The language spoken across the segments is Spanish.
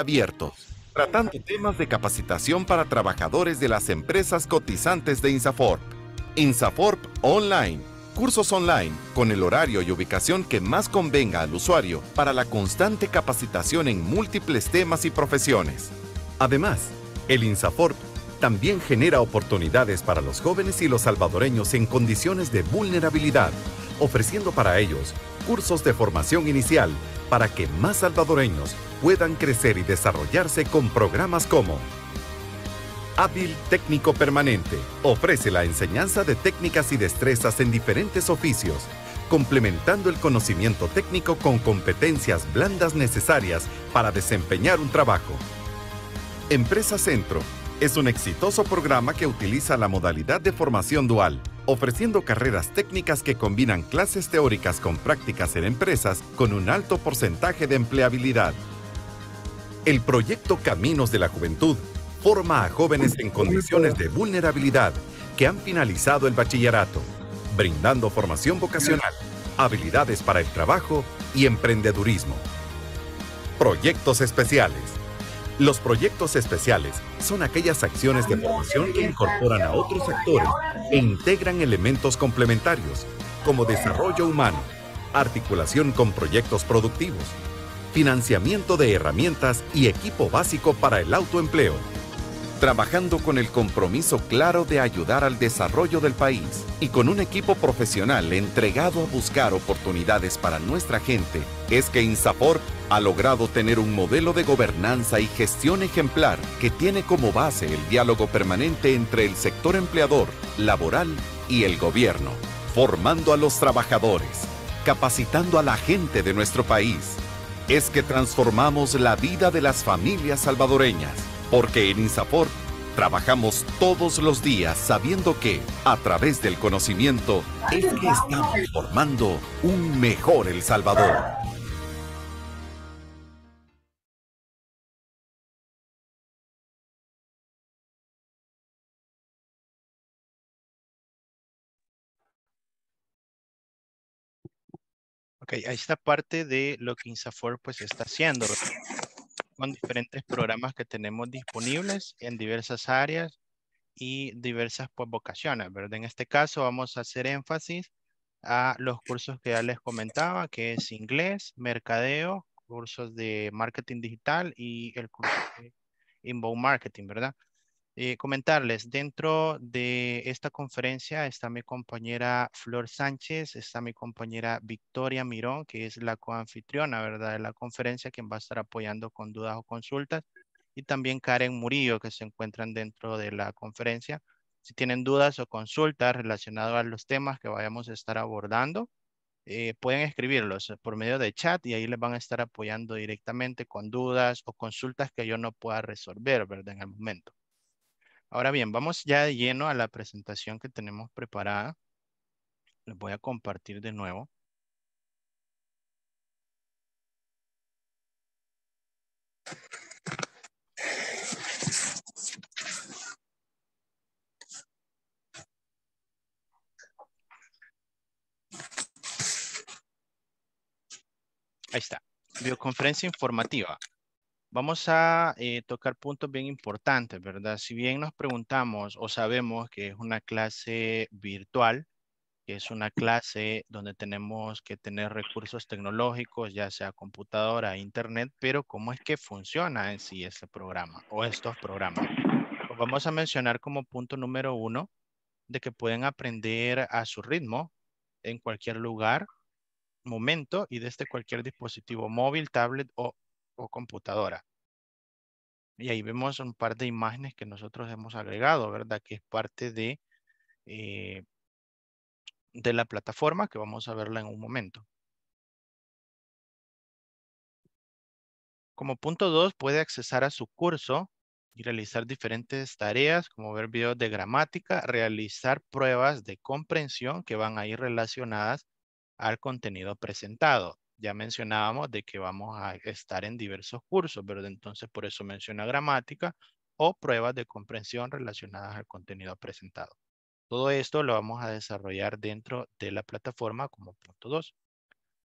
abiertos, tratando temas de capacitación para trabajadores de las empresas cotizantes de INSAFORP. INSAFORP Online. Cursos online con el horario y ubicación que más convenga al usuario para la constante capacitación en múltiples temas y profesiones. Además, el INSAFORP también genera oportunidades para los jóvenes y los salvadoreños en condiciones de vulnerabilidad ofreciendo para ellos cursos de formación inicial para que más salvadoreños puedan crecer y desarrollarse con programas como Hábil Técnico Permanente ofrece la enseñanza de técnicas y destrezas en diferentes oficios, complementando el conocimiento técnico con competencias blandas necesarias para desempeñar un trabajo. Empresa Centro es un exitoso programa que utiliza la modalidad de formación dual, ofreciendo carreras técnicas que combinan clases teóricas con prácticas en empresas con un alto porcentaje de empleabilidad. El proyecto Caminos de la Juventud forma a jóvenes en condiciones de vulnerabilidad que han finalizado el bachillerato, brindando formación vocacional, habilidades para el trabajo y emprendedurismo. Proyectos especiales los proyectos especiales son aquellas acciones de formación que incorporan a otros actores e integran elementos complementarios, como desarrollo humano, articulación con proyectos productivos, financiamiento de herramientas y equipo básico para el autoempleo trabajando con el compromiso claro de ayudar al desarrollo del país y con un equipo profesional entregado a buscar oportunidades para nuestra gente, es que INSAPORT ha logrado tener un modelo de gobernanza y gestión ejemplar que tiene como base el diálogo permanente entre el sector empleador, laboral y el gobierno, formando a los trabajadores, capacitando a la gente de nuestro país. Es que transformamos la vida de las familias salvadoreñas porque en INSAFOR trabajamos todos los días sabiendo que, a través del conocimiento, es que estamos formando un mejor El Salvador. Ok, ahí está parte de lo que INSAFOR pues está haciendo con diferentes programas que tenemos disponibles en diversas áreas y diversas pues, vocaciones, ¿verdad? En este caso vamos a hacer énfasis a los cursos que ya les comentaba, que es inglés, mercadeo, cursos de marketing digital y el curso de inbound marketing, ¿verdad? Eh, comentarles, dentro de esta conferencia está mi compañera Flor Sánchez, está mi compañera Victoria Mirón, que es la coanfitriona, ¿verdad?, de la conferencia, quien va a estar apoyando con dudas o consultas, y también Karen Murillo, que se encuentran dentro de la conferencia. Si tienen dudas o consultas relacionadas a los temas que vayamos a estar abordando, eh, pueden escribirlos por medio de chat y ahí les van a estar apoyando directamente con dudas o consultas que yo no pueda resolver, ¿verdad?, en el momento. Ahora bien, vamos ya de lleno a la presentación que tenemos preparada. Les voy a compartir de nuevo. Ahí está. Videoconferencia informativa vamos a eh, tocar puntos bien importantes, ¿verdad? Si bien nos preguntamos o sabemos que es una clase virtual, que es una clase donde tenemos que tener recursos tecnológicos, ya sea computadora, internet, pero ¿cómo es que funciona en sí este programa o estos programas? vamos a mencionar como punto número uno de que pueden aprender a su ritmo en cualquier lugar, momento y desde cualquier dispositivo móvil, tablet o o computadora. Y ahí vemos un par de imágenes que nosotros hemos agregado, ¿verdad? Que es parte de, eh, de la plataforma que vamos a verla en un momento. Como punto 2, puede accesar a su curso y realizar diferentes tareas como ver videos de gramática, realizar pruebas de comprensión que van a ir relacionadas al contenido presentado ya mencionábamos de que vamos a estar en diversos cursos, pero Entonces, por eso menciona gramática o pruebas de comprensión relacionadas al contenido presentado. Todo esto lo vamos a desarrollar dentro de la plataforma como punto 2.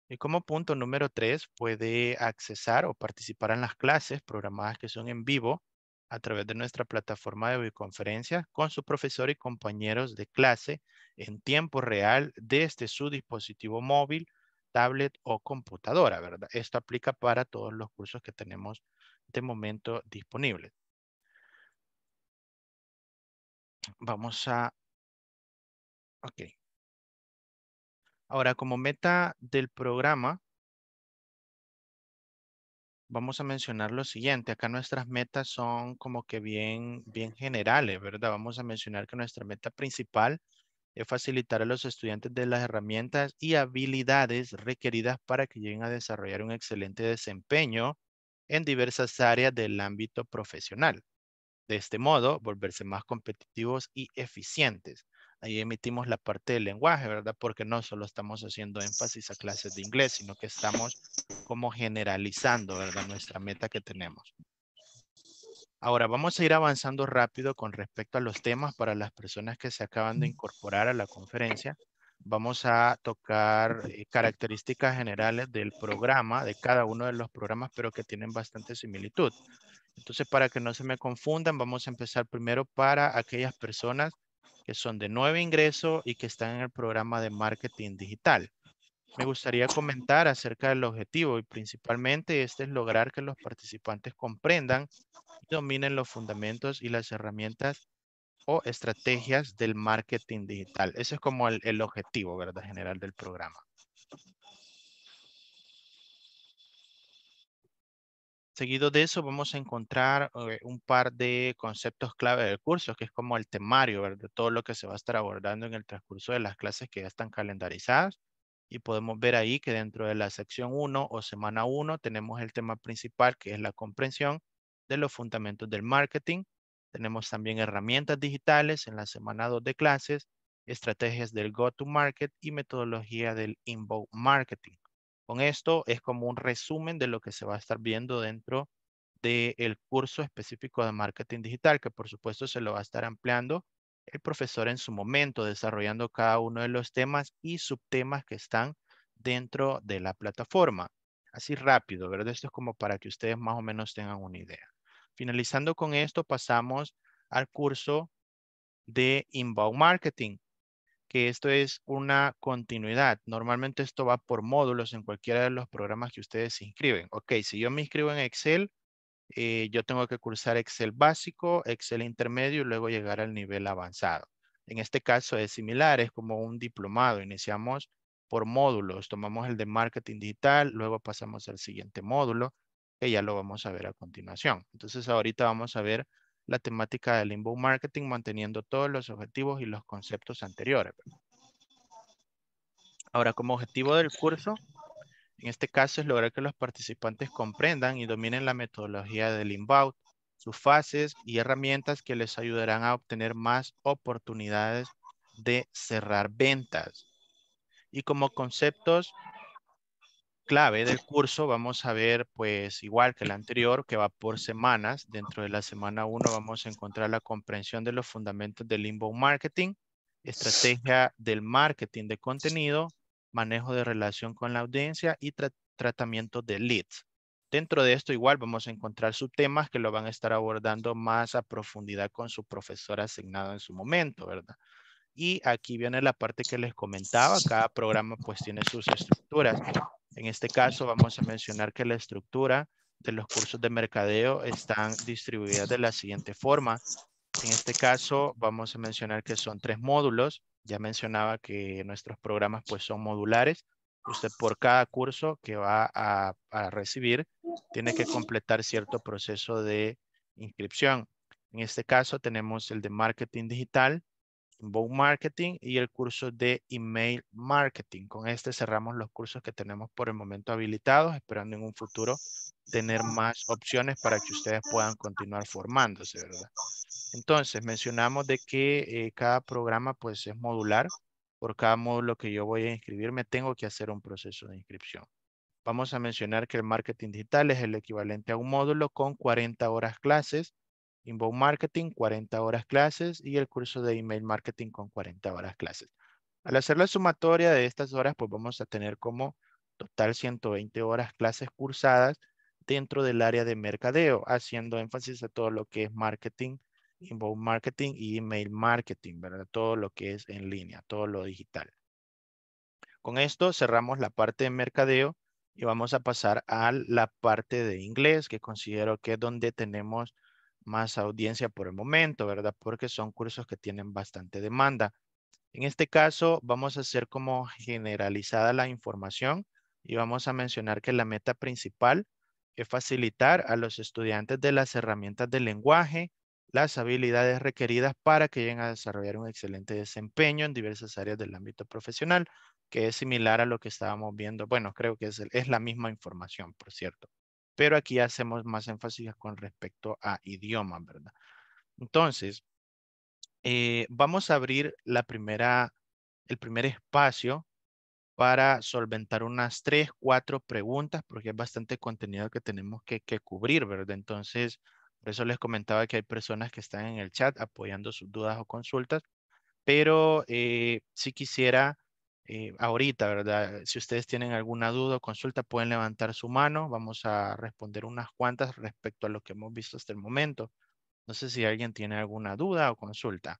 Y como punto número 3, puede accesar o participar en las clases programadas que son en vivo a través de nuestra plataforma de videoconferencia con su profesor y compañeros de clase en tiempo real desde su dispositivo móvil tablet o computadora, ¿verdad? Esto aplica para todos los cursos que tenemos de momento disponibles. Vamos a... Ok. Ahora, como meta del programa, vamos a mencionar lo siguiente. Acá nuestras metas son como que bien, bien generales, ¿verdad? Vamos a mencionar que nuestra meta principal es facilitar a los estudiantes de las herramientas y habilidades requeridas para que lleguen a desarrollar un excelente desempeño en diversas áreas del ámbito profesional. De este modo, volverse más competitivos y eficientes. Ahí emitimos la parte del lenguaje, ¿verdad? Porque no solo estamos haciendo énfasis a clases de inglés, sino que estamos como generalizando, ¿verdad? Nuestra meta que tenemos. Ahora vamos a ir avanzando rápido con respecto a los temas para las personas que se acaban de incorporar a la conferencia. Vamos a tocar eh, características generales del programa, de cada uno de los programas, pero que tienen bastante similitud. Entonces, para que no se me confundan, vamos a empezar primero para aquellas personas que son de nuevo ingreso y que están en el programa de marketing digital. Me gustaría comentar acerca del objetivo y principalmente este es lograr que los participantes comprendan y dominen los fundamentos y las herramientas o estrategias del marketing digital. Ese es como el, objetivo, General del programa. Seguido de eso vamos a encontrar eh, un par de conceptos clave del curso, que es como el temario, de Todo lo que se va a estar abordando en el transcurso de las clases que ya están calendarizadas y podemos ver ahí que dentro de la sección 1 o semana 1 tenemos el tema principal que es la comprensión de los fundamentos del marketing. Tenemos también herramientas digitales en la semana 2 de clases, estrategias del go-to-market y metodología del inbound marketing. Con esto es como un resumen de lo que se va a estar viendo dentro del curso específico de marketing digital, que por supuesto se lo va a estar ampliando el profesor en su momento, desarrollando cada uno de los temas y subtemas que están dentro de la plataforma. Así rápido, ¿verdad? Esto es como para que ustedes más o menos tengan una idea. Finalizando con esto, pasamos al curso de Inbound Marketing, que esto es una continuidad. Normalmente esto va por módulos en cualquiera de los programas que ustedes se inscriben. Ok, si yo me inscribo en Excel, eh, yo tengo que cursar Excel básico, Excel intermedio y luego llegar al nivel avanzado. En este caso es similar, es como un diplomado. Iniciamos por módulos, tomamos el de marketing digital, luego pasamos al siguiente módulo, que ya lo vamos a ver a continuación. Entonces ahorita vamos a ver la temática del inbound marketing, manteniendo todos los objetivos y los conceptos anteriores. Ahora, como objetivo del curso, en este caso es lograr que los participantes comprendan y dominen la metodología del inbound, sus fases y herramientas que les ayudarán a obtener más oportunidades de cerrar ventas. Y como conceptos clave del curso vamos a ver pues igual que el anterior que va por semanas. Dentro de la semana 1 vamos a encontrar la comprensión de los fundamentos del inbound marketing, estrategia del marketing de contenido, manejo de relación con la audiencia y tratamiento de leads. Dentro de esto igual vamos a encontrar subtemas que lo van a estar abordando más a profundidad con su profesor asignado en su momento, ¿verdad? Y aquí viene la parte que les comentaba, cada programa pues tiene sus estructuras. En este caso vamos a mencionar que la estructura de los cursos de mercadeo están distribuidas de la siguiente forma. En este caso vamos a mencionar que son tres módulos. Ya mencionaba que nuestros programas pues son modulares. Usted por cada curso que va a, recibir tiene que completar cierto proceso de inscripción. En este caso tenemos el de marketing digital, inbound marketing y el curso de email marketing. Con este cerramos los cursos que tenemos por el momento habilitados, esperando en un futuro tener más opciones para que ustedes puedan continuar formándose, ¿verdad? Entonces, mencionamos de que eh, cada programa pues es modular. Por cada módulo que yo voy a inscribirme, tengo que hacer un proceso de inscripción. Vamos a mencionar que el marketing digital es el equivalente a un módulo con 40 horas clases, inbound marketing 40 horas clases y el curso de email marketing con 40 horas clases. Al hacer la sumatoria de estas horas, pues vamos a tener como total 120 horas clases cursadas dentro del área de mercadeo, haciendo énfasis a todo lo que es marketing inbound marketing y email marketing, ¿verdad? Todo lo que es en línea, todo lo digital. Con esto cerramos la parte de mercadeo y vamos a pasar a la parte de inglés, que considero que es donde tenemos más audiencia por el momento, ¿verdad? Porque son cursos que tienen bastante demanda. En este caso, vamos a hacer como generalizada la información y vamos a mencionar que la meta principal es facilitar a los estudiantes de las herramientas de lenguaje las habilidades requeridas para que lleguen a desarrollar un excelente desempeño en diversas áreas del ámbito profesional, que es similar a lo que estábamos viendo. Bueno, creo que es, la misma información, por cierto, pero aquí hacemos más énfasis con respecto a idioma, ¿verdad? Entonces, eh, vamos a abrir la primera, el primer espacio para solventar unas tres, cuatro preguntas, porque es bastante contenido que tenemos que, que cubrir, ¿verdad? Entonces, por eso les comentaba que hay personas que están en el chat apoyando sus dudas o consultas, pero eh, si quisiera eh, ahorita, ¿verdad? Si ustedes tienen alguna duda o consulta, pueden levantar su mano. Vamos a responder unas cuantas respecto a lo que hemos visto hasta el momento. No sé si alguien tiene alguna duda o consulta.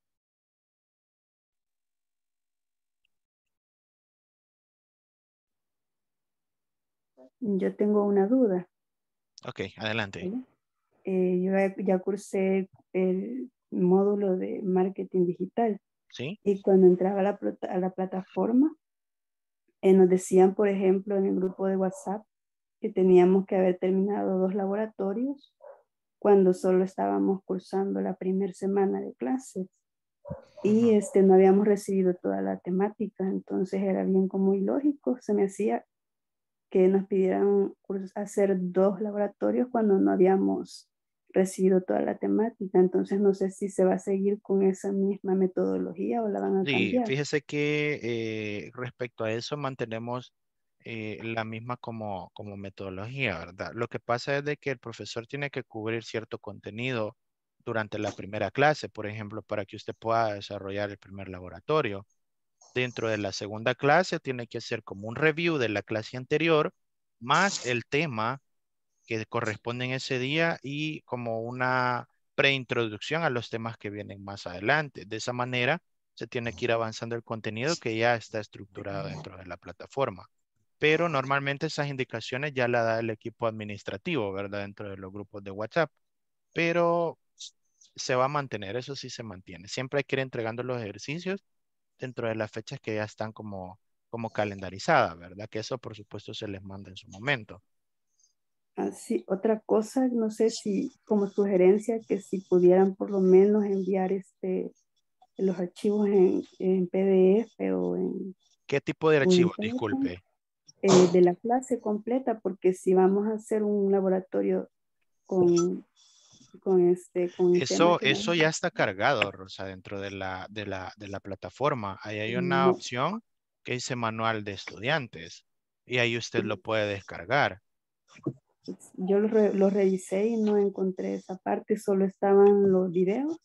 Yo tengo una duda. Ok, adelante. Eh, yo ya cursé el módulo de marketing digital. Y cuando entraba a la, plataforma, eh, nos decían, por ejemplo, en el grupo de WhatsApp, que teníamos que haber terminado dos laboratorios cuando solo estábamos cursando la primera semana de clases y este, no habíamos recibido toda la temática, entonces era bien como ilógico, se me hacía que nos pidieran hacer dos laboratorios cuando no habíamos siempre sido toda la temática, entonces no sé si se va a seguir con esa misma metodología o la van a sí, cambiar. Fíjese que eh, respecto a eso mantenemos eh, la misma como, como metodología, ¿verdad? Lo que pasa es de que el profesor tiene que cubrir cierto contenido durante la primera clase, por ejemplo, para que usted pueda desarrollar el primer laboratorio. Dentro de la segunda clase tiene que hacer como un review de la clase anterior, más el tema que corresponden ese día y como una preintroducción a los temas que vienen más adelante. De esa manera, se tiene que ir avanzando el contenido que ya está estructurado dentro de la plataforma. Pero normalmente esas indicaciones ya la da el equipo administrativo, ¿verdad? Dentro de los grupos de WhatsApp. Pero se va a mantener, eso sí se mantiene. Siempre hay que ir entregando los ejercicios dentro de las fechas que ya están como, como calendarizadas, ¿verdad? Que eso, por supuesto, se les manda en su momento. Así, ah, otra cosa, no sé si como sugerencia que si pudieran por lo menos enviar este, los archivos en, PDF o en... ¿Qué tipo de archivos? Disculpe. Eh, de la clase completa, porque si vamos a hacer un laboratorio con, con este... eso eso ya está cargado, Rosa, dentro de la, de la, de la plataforma. Ahí hay una mm. opción que dice manual de estudiantes y ahí usted lo puede descargar yo los, revisé y no encontré esa parte, solo estaban los videos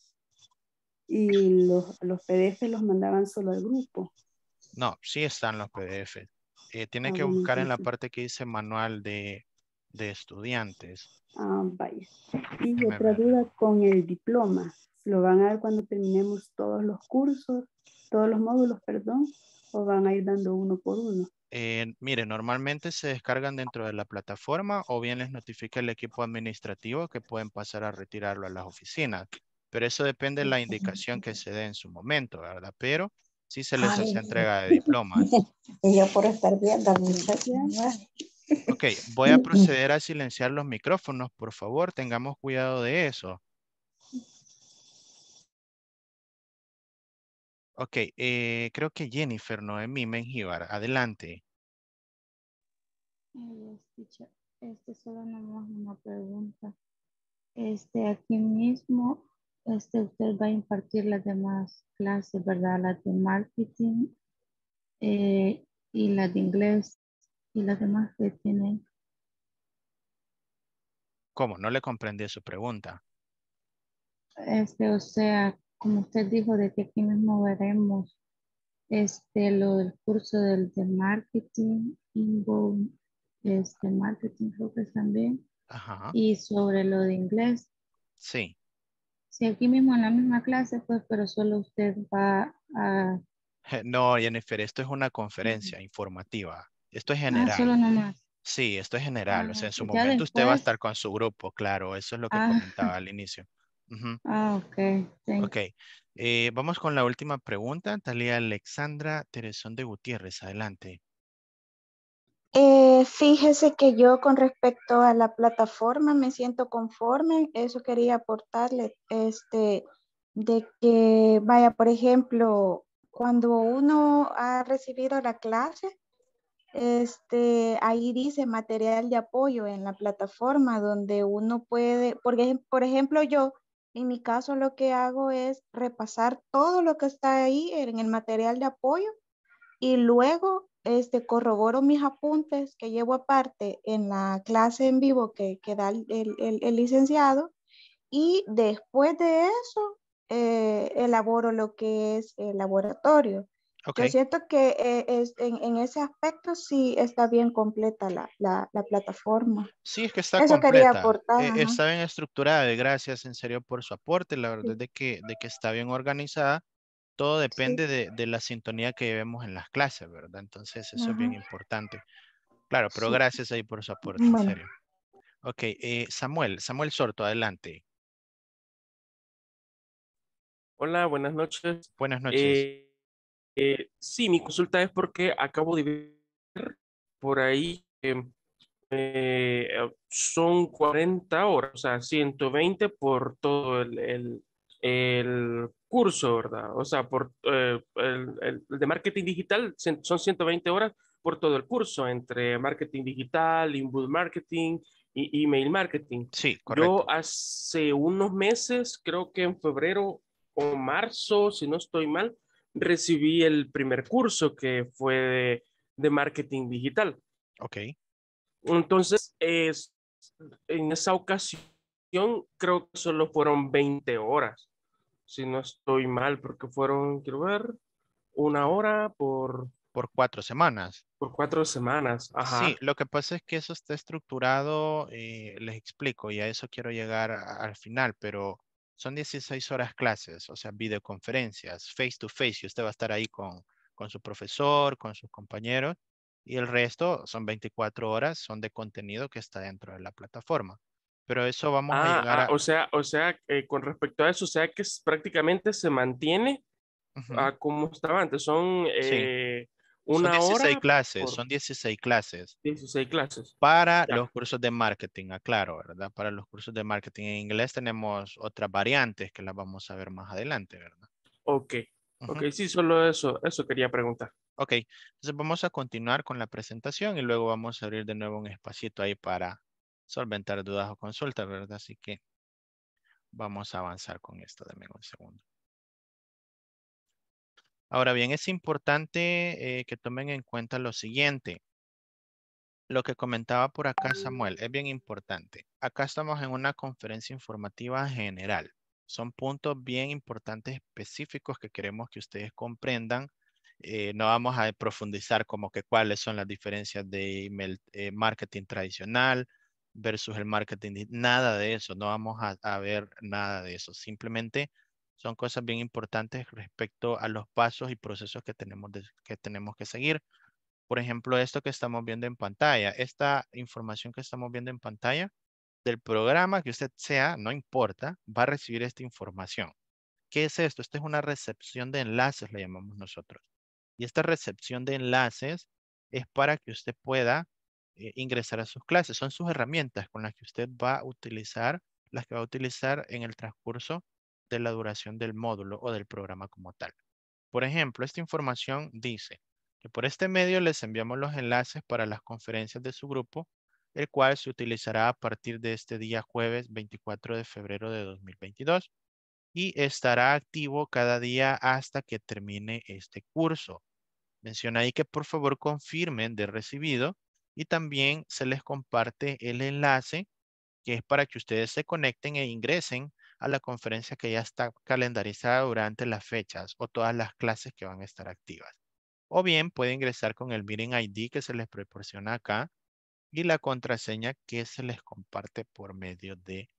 y los, los PDF los mandaban solo al grupo. No, sí están los PDF. Eh, tiene ah, que buscar en la parte que dice manual de, de estudiantes. Ah, vaya. Y otra duda con el diploma. ¿Lo van a dar cuando terminemos todos los cursos, todos los módulos, perdón, o van a ir dando uno por uno? Eh, mire, normalmente se descargan dentro de la plataforma o bien les notifica el equipo administrativo que pueden pasar a retirarlo a las oficinas. Pero eso depende de la indicación que se dé en su momento, ¿verdad? Pero sí se les hace entrega de diplomas. Y yo por estar viendo. Ok, voy a proceder a silenciar los micrófonos, por favor, tengamos cuidado de eso. Ok, eh, creo que Jennifer Noemí menjivar. adelante. Este, este solo una pregunta. Este, aquí mismo, este, usted va a impartir las demás clases, ¿verdad? Las de marketing eh, y las de inglés y las demás que tienen. ¿Cómo? No le comprendí su pregunta. Este, o sea, como usted dijo, de que aquí mismo veremos este, lo del curso del, de marketing, inbound, este, marketing también, y sobre lo de inglés. Sí. Sí, aquí mismo en la misma clase, pues, pero solo usted va a... No, Jennifer, esto es una conferencia informativa. Esto es ah, general. solo nomás. Sí, esto es general. O sea, en ah, su momento usted va a estar con su grupo, claro. Eso es lo que ah. comentaba al inicio. Ah, ok. Eh, vamos con la última pregunta. Talía Alexandra Teresón de Gutiérrez, adelante. Eh, fíjese que yo con respecto a la plataforma me siento conforme, eso quería aportarle, este, de que vaya, por ejemplo, cuando uno ha recibido la clase, este, ahí dice material de apoyo en la plataforma donde uno puede, porque por ejemplo yo en mi caso lo que hago es repasar todo lo que está ahí en el material de apoyo y luego este, corroboro mis apuntes que llevo aparte en la clase en vivo que, que da el, licenciado y después de eso eh, elaboro lo que es el laboratorio. Yo siento que eh, en, ese aspecto sí está bien completa la, plataforma. Sí, es que está completa. Eh, está bien estructurada. Eh, gracias en serio por su aporte. La verdad es de que, de que está bien organizada. Todo depende de, la sintonía que vemos en las clases, ¿verdad? Entonces, eso es bien importante. Claro, pero gracias ahí por su aporte, en serio. Ok, Samuel, Samuel Sorto, adelante. Hola, buenas noches. Buenas noches. Eh, sí, mi consulta es porque acabo de ver por ahí que eh, eh, son 40 horas, o sea, 120 por todo el, curso, ¿verdad? O sea, por el, el, de marketing digital son 120 horas por todo el curso, entre marketing digital, inbound marketing y email marketing. Sí, correcto. Yo hace unos meses, creo que en febrero o marzo, si no estoy mal, recibí el primer curso que fue de, marketing digital. Ok. Entonces, es en esa ocasión creo que solo fueron 20 horas, si no estoy mal, porque fueron, quiero ver, una hora por... Por cuatro semanas. Por cuatro semanas, ajá. Sí, lo que pasa es que eso está estructurado, eh, les explico, y a eso quiero llegar al final, pero son 16 horas clases, o sea, videoconferencias, face to face, y usted va a estar ahí con, con su profesor, con sus compañeros, y el resto son 24 horas, son de contenido que está dentro de la plataforma. Pero eso vamos a ah, llegar ah, a... o sea, o sea eh, con respecto a eso, o sea que prácticamente se mantiene a como estaba antes. Son eh, son 16 clases, son 16 clases. 16 clases. Para los cursos de marketing, aclaro, ah, ¿verdad? Para los cursos de marketing en inglés tenemos otras variantes que las vamos a ver más adelante, ¿verdad? Ok, ok, sí, solo eso, eso quería preguntar. Ok, entonces vamos a continuar con la presentación y luego vamos a abrir de nuevo un espacito ahí para solventar dudas o consultas, ¿verdad? Así que vamos a avanzar con esto, dame un segundo. Ahora bien, es importante eh, que tomen en cuenta lo siguiente. Lo que comentaba por acá Samuel es bien importante. Acá estamos en una conferencia informativa general. Son puntos bien importantes específicos que queremos que ustedes comprendan. Eh, no vamos a profundizar como que cuáles son las diferencias de eh, marketing tradicional versus el marketing. Nada de eso. No vamos a ver nada de eso. Simplemente son cosas bien importantes respecto a los pasos y procesos que tenemos, que, seguir. Por ejemplo, esto que estamos viendo en pantalla, esta información que estamos viendo en pantalla del programa que usted sea, no importa, va a recibir esta información. ¿Qué es esto? Esto es una recepción de enlaces, la llamamos nosotros. Y esta recepción de enlaces es para que usted pueda eh, ingresar a sus clases. Son sus herramientas con las que usted va a utilizar, las que va a utilizar en el transcurso la duración del módulo o del programa como tal. Por ejemplo, esta información dice que por este medio les enviamos los enlaces para las conferencias de su grupo, el cual se utilizará a partir de este día jueves 24 de febrero de 2022 y estará activo cada día hasta que termine este curso. Menciona ahí que por favor confirmen de recibido y también se les comparte el enlace que es para que ustedes se conecten e ingresen a la conferencia que ya está calendarizada durante las fechas o todas las clases que van a estar activas. O bien puede ingresar con el Meeting ID que se les proporciona acá y la contraseña que se les comparte por medio de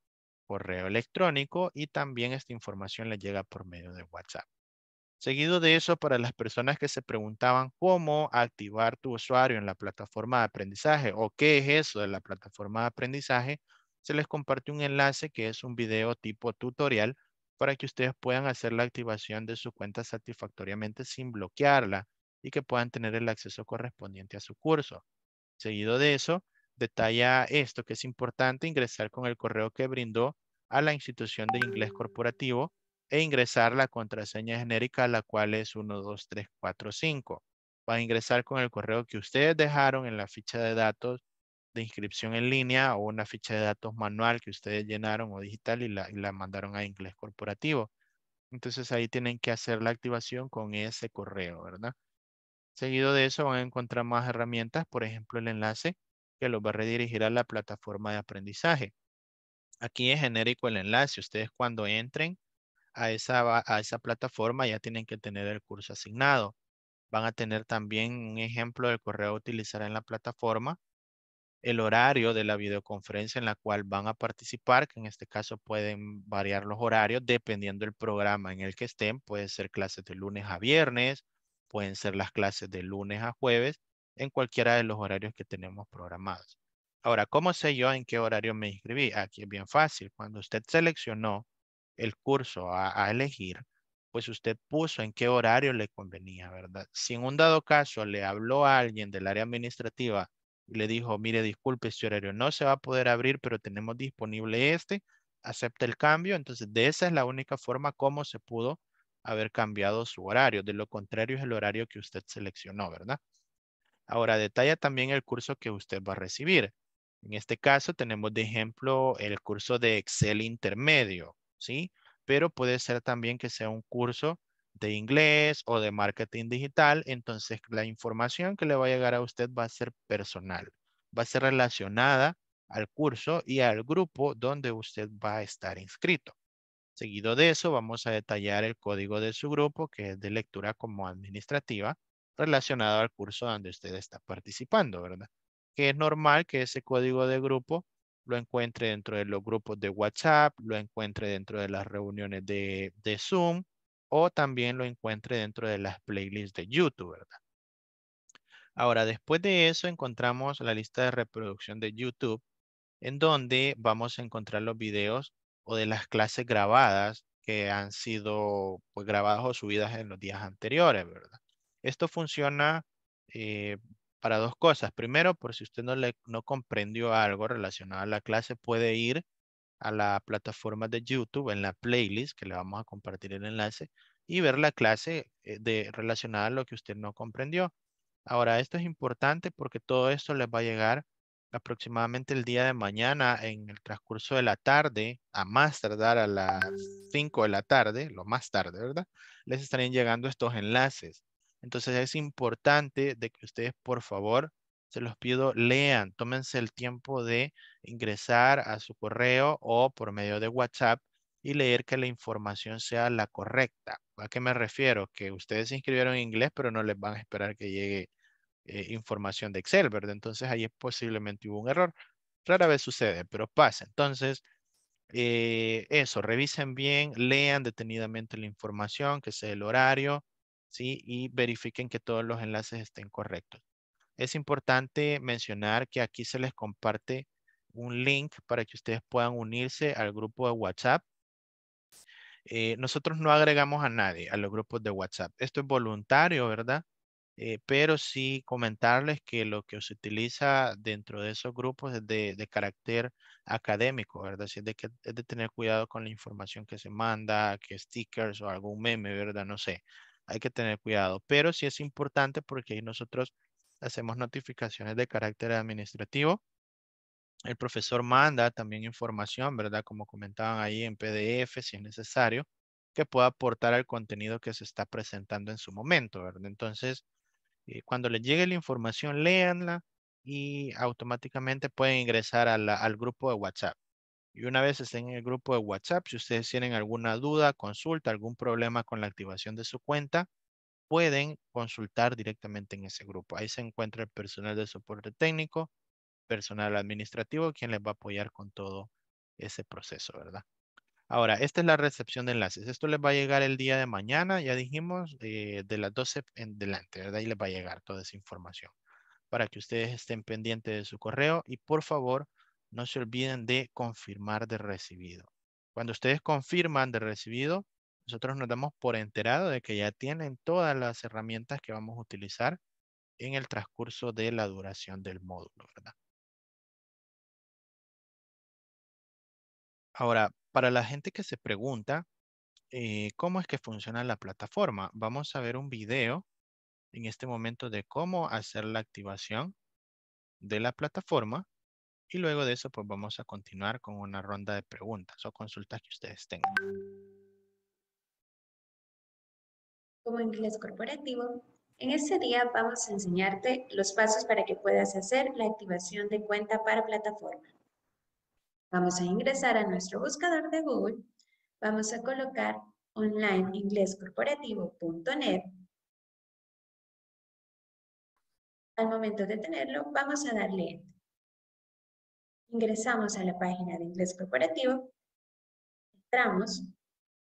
correo electrónico y también esta información les llega por medio de WhatsApp. Seguido de eso, para las personas que se preguntaban cómo activar tu usuario en la plataforma de aprendizaje o qué es eso de la plataforma de aprendizaje, se les comparte un enlace que es un video tipo tutorial para que ustedes puedan hacer la activación de su cuenta satisfactoriamente sin bloquearla y que puedan tener el acceso correspondiente a su curso. Seguido de eso, detalla esto que es importante ingresar con el correo que brindó a la institución de inglés corporativo e ingresar la contraseña genérica, la cual es 12345. Va a ingresar con el correo que ustedes dejaron en la ficha de datos de inscripción en línea o una ficha de datos manual que ustedes llenaron o digital y la, mandaron a inglés corporativo. Entonces ahí tienen que hacer la activación con ese correo, ¿verdad? Seguido de eso van a encontrar más herramientas, por ejemplo el enlace que los va a redirigir a la plataforma de aprendizaje. Aquí es genérico el enlace. Ustedes cuando entren a esa, a esa plataforma ya tienen que tener el curso asignado. Van a tener también un ejemplo del correo a utilizar en la plataforma el horario de la videoconferencia en la cual van a participar, que en este caso pueden variar los horarios dependiendo del programa en el que estén. Pueden ser clases de lunes a viernes, pueden ser las clases de lunes a jueves, en cualquiera de los horarios que tenemos programados. Ahora, ¿cómo sé yo en qué horario me inscribí? Aquí es bien fácil. Cuando usted seleccionó el curso a, elegir, pues usted puso en qué horario le convenía, ¿verdad? Si en un dado caso le habló a alguien del área administrativa le dijo, mire, disculpe, este horario no se va a poder abrir, pero tenemos disponible este, acepta el cambio. Entonces, de esa es la única forma como se pudo haber cambiado su horario. De lo contrario, es el horario que usted seleccionó, ¿verdad? Ahora, detalla también el curso que usted va a recibir. En este caso, tenemos de ejemplo el curso de Excel intermedio, ¿sí? Pero puede ser también que sea un curso de inglés o de marketing digital, entonces la información que le va a llegar a usted va a ser personal, va a ser relacionada al curso y al grupo donde usted va a estar inscrito. Seguido de eso, vamos a detallar el código de su grupo, que es de lectura como administrativa, relacionado al curso donde usted está participando, ¿verdad? Que es normal que ese código de grupo lo encuentre dentro de los grupos de WhatsApp, lo encuentre dentro de las reuniones de, de Zoom, o también lo encuentre dentro de las playlists de YouTube, ¿verdad? Ahora, después de eso encontramos la lista de reproducción de YouTube, en donde vamos a encontrar los videos o de las clases grabadas que han sido pues, grabadas o subidas en los días anteriores, ¿verdad? Esto funciona eh, para dos cosas. Primero, por si usted no comprendió algo relacionado a la clase, puede ir a la plataforma de YouTube en la playlist que le vamos a compartir el enlace y ver la clase eh, de, relacionada a lo que usted no comprendió. Ahora, esto es importante porque todo esto les va a llegar aproximadamente el día de mañana en el transcurso de la tarde, a más tardar a las 5 de la tarde, lo más tarde, ¿verdad? Les estarían llegando estos enlaces. Entonces es importante de que ustedes, por favor, se los pido, lean, tómense el tiempo de ingresar a su correo o por medio de WhatsApp y leer que la información sea la correcta. ¿A qué me refiero? Que ustedes se inscribieron en inglés, pero no les van a esperar que llegue eh, información de Excel, ¿verdad? Entonces ahí posiblemente hubo un error. Rara vez sucede, pero pasa. Entonces, eh, eso, revisen bien, lean detenidamente la información, que sea el horario, ¿sí? Y verifiquen que todos los enlaces estén correctos. Es importante mencionar que aquí se les comparte un link para que ustedes puedan unirse al grupo de WhatsApp. Eh, nosotros no agregamos a nadie a los grupos de WhatsApp. Esto es voluntario, ¿verdad? Eh, pero sí comentarles que lo que se utiliza dentro de esos grupos es de, carácter académico, ¿verdad? es de de tener cuidado con la información que se manda, que stickers o algún meme, ¿verdad? No sé, hay que tener cuidado, pero sí es importante porque nosotros hacemos notificaciones de carácter administrativo. El profesor manda también información, ¿verdad? Como comentaban ahí en PDF, si es necesario, que pueda aportar al contenido que se está presentando en su momento, ¿verdad? Entonces, eh, cuando les llegue la información, léanla y automáticamente pueden ingresar al grupo de WhatsApp. Y una vez estén en el grupo de WhatsApp, si ustedes tienen alguna duda, consulta, algún problema con la activación de su cuenta, pueden consultar directamente en ese grupo. Ahí se encuentra el personal de soporte técnico, personal administrativo, quien les va a apoyar con todo ese proceso, ¿verdad? Ahora, esta es la recepción de enlaces. Esto les va a llegar el día de mañana, ya dijimos, eh, de las 12 en delante, ¿verdad? Ahí les va a llegar toda esa información para que ustedes estén pendientes de su correo y por favor no se olviden de confirmar de recibido. Cuando ustedes confirman de recibido, nosotros nos damos por enterado de que ya tienen todas las herramientas que vamos a utilizar en el transcurso de la duración del módulo, ¿verdad? Ahora, para la gente que se pregunta eh, cómo es que funciona la plataforma, vamos a ver un video en este momento de cómo hacer la activación de la plataforma y luego de eso pues vamos a continuar con una ronda de preguntas o consultas que ustedes tengan como inglés corporativo, en este día vamos a enseñarte los pasos para que puedas hacer la activación de cuenta para plataforma. Vamos a ingresar a nuestro buscador de Google, vamos a colocar onlineinglescorporativo.net. Al momento de tenerlo, vamos a darle Ingresamos a la página de Inglés Corporativo, entramos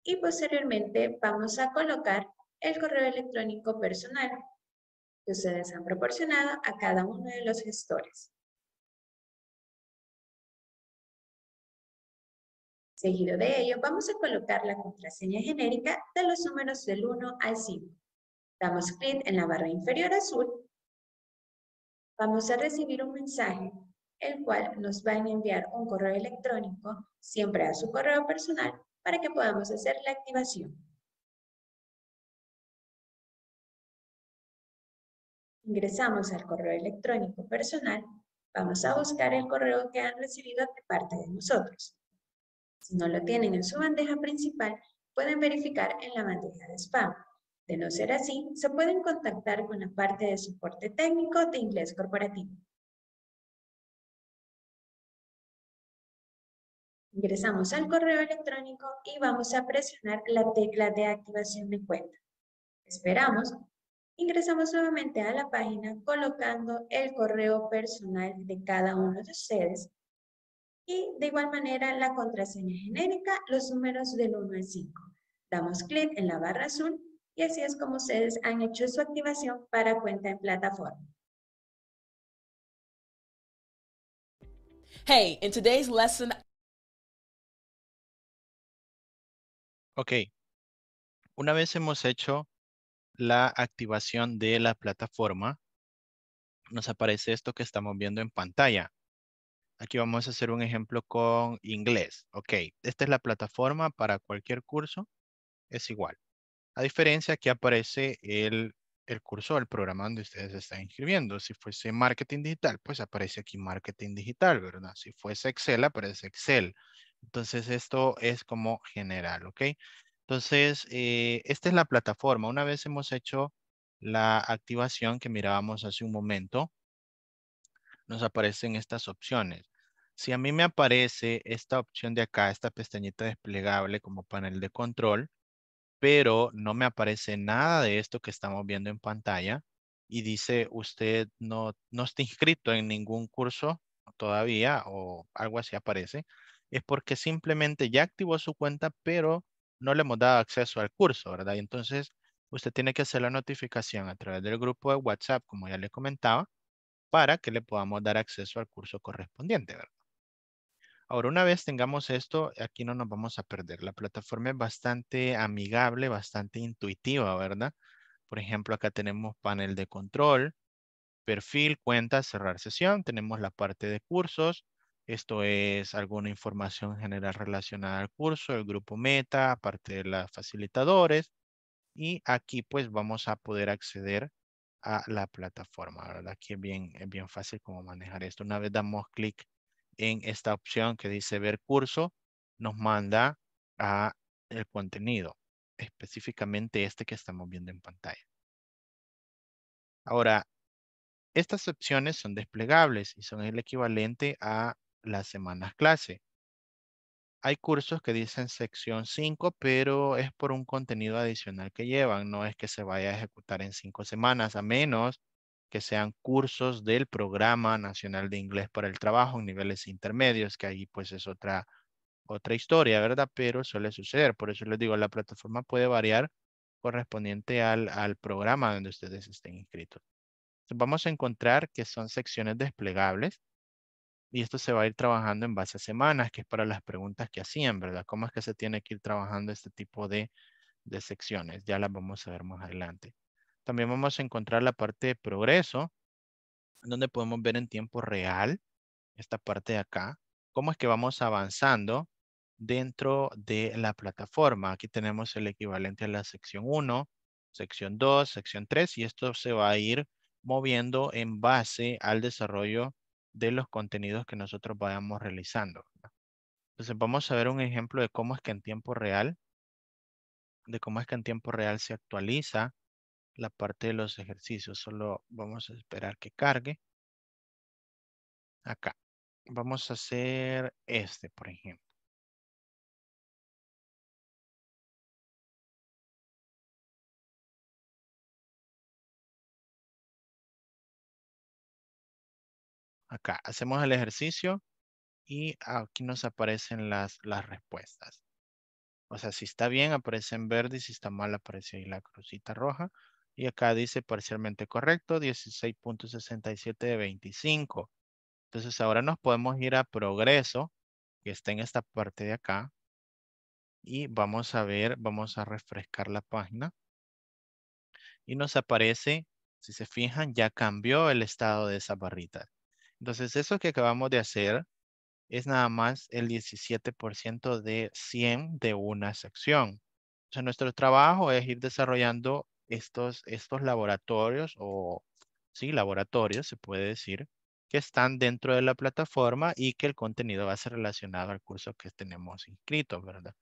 y posteriormente vamos a colocar el correo electrónico personal que ustedes han proporcionado a cada uno de los gestores. Seguido de ello, vamos a colocar la contraseña genérica de los números del 1 al 5. Damos clic en la barra inferior azul. Vamos a recibir un mensaje, el cual nos va a enviar un correo electrónico, siempre a su correo personal, para que podamos hacer la activación. ingresamos al correo electrónico personal, vamos a buscar el correo que han recibido de parte de nosotros. Si no lo tienen en su bandeja principal, pueden verificar en la bandeja de spam. De no ser así, se pueden contactar con la parte de soporte técnico de inglés corporativo. Ingresamos al correo electrónico y vamos a presionar la tecla de activación de cuenta. Esperamos Ingresamos nuevamente a la página colocando el correo personal de cada uno de ustedes y de igual manera la contraseña genérica, los números del 1 al 5. Damos clic en la barra azul y así es como ustedes han hecho su activación para cuenta en plataforma. Hey, in today's lesson... Ok. Una vez hemos hecho la activación de la plataforma, nos aparece esto que estamos viendo en pantalla. Aquí vamos a hacer un ejemplo con inglés. Ok, esta es la plataforma para cualquier curso, es igual. A diferencia aquí aparece el, el curso, el programa donde ustedes están inscribiendo. Si fuese marketing digital, pues aparece aquí marketing digital, ¿verdad? Si fuese Excel, aparece Excel. Entonces esto es como general, ¿ok? Entonces, eh, esta es la plataforma. Una vez hemos hecho la activación que mirábamos hace un momento, nos aparecen estas opciones. Si a mí me aparece esta opción de acá, esta pestañita desplegable como panel de control, pero no me aparece nada de esto que estamos viendo en pantalla y dice usted no, no está inscrito en ningún curso todavía o algo así aparece, es porque simplemente ya activó su cuenta, pero no le hemos dado acceso al curso, ¿verdad? Y entonces usted tiene que hacer la notificación a través del grupo de WhatsApp, como ya le comentaba, para que le podamos dar acceso al curso correspondiente, ¿verdad? Ahora, una vez tengamos esto, aquí no nos vamos a perder. La plataforma es bastante amigable, bastante intuitiva, ¿verdad? Por ejemplo, acá tenemos panel de control, perfil, cuenta, cerrar sesión. Tenemos la parte de cursos, esto es alguna información general relacionada al curso, el grupo meta, aparte de las facilitadores. Y aquí pues vamos a poder acceder a la plataforma, ¿verdad? Aquí es bien, es bien fácil cómo manejar esto. Una vez damos clic en esta opción que dice ver curso, nos manda a el contenido, específicamente este que estamos viendo en pantalla. Ahora, estas opciones son desplegables y son el equivalente a las semanas clase. Hay cursos que dicen sección 5, pero es por un contenido adicional que llevan. No es que se vaya a ejecutar en cinco semanas, a menos que sean cursos del Programa Nacional de Inglés para el Trabajo en niveles intermedios, que ahí pues es otra, otra historia, ¿verdad? Pero suele suceder. Por eso les digo, la plataforma puede variar correspondiente al, al programa donde ustedes estén inscritos. vamos a encontrar que son secciones desplegables y esto se va a ir trabajando en base a semanas, que es para las preguntas que hacían, ¿verdad? ¿Cómo es que se tiene que ir trabajando este tipo de, secciones? Ya las vamos a ver más adelante. También vamos a encontrar la parte de progreso, donde podemos ver en tiempo real, esta parte de acá, cómo es que vamos avanzando dentro de la plataforma. Aquí tenemos el equivalente a la sección 1, sección 2, sección 3, y esto se va a ir moviendo en base al desarrollo de los contenidos que nosotros vayamos realizando. Entonces vamos a ver un ejemplo de cómo es que en tiempo real, de cómo es que en tiempo real se actualiza la parte de los ejercicios. Solo vamos a esperar que cargue. Acá. Vamos a hacer este, por ejemplo. Acá hacemos el ejercicio y aquí nos aparecen las, respuestas. O sea, si está bien aparece en verde si está mal aparece ahí la crucita roja. Y acá dice parcialmente correcto, 16.67 de 25. Entonces ahora nos podemos ir a progreso, que está en esta parte de acá. Y vamos a ver, vamos a refrescar la página. Y nos aparece, si se fijan, ya cambió el estado de esa barrita entonces, eso que acabamos de hacer es nada más el 17% de 100 de una sección. Entonces, nuestro trabajo es ir desarrollando estos, estos laboratorios o, sí, laboratorios, se puede decir, que están dentro de la plataforma y que el contenido va a ser relacionado al curso que tenemos inscrito, ¿verdad?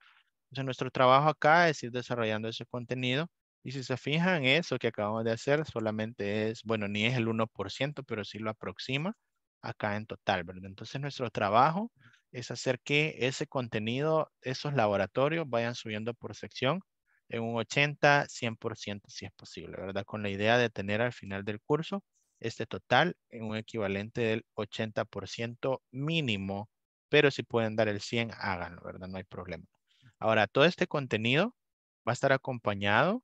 Entonces, nuestro trabajo acá es ir desarrollando ese contenido y si se fijan, eso que acabamos de hacer solamente es, bueno, ni es el 1%, pero sí lo aproxima acá en total, ¿verdad? Entonces nuestro trabajo es hacer que ese contenido, esos laboratorios vayan subiendo por sección en un 80, 100% si es posible, ¿verdad? Con la idea de tener al final del curso este total en un equivalente del 80% mínimo, pero si pueden dar el 100, háganlo, ¿verdad? No hay problema. Ahora, todo este contenido va a estar acompañado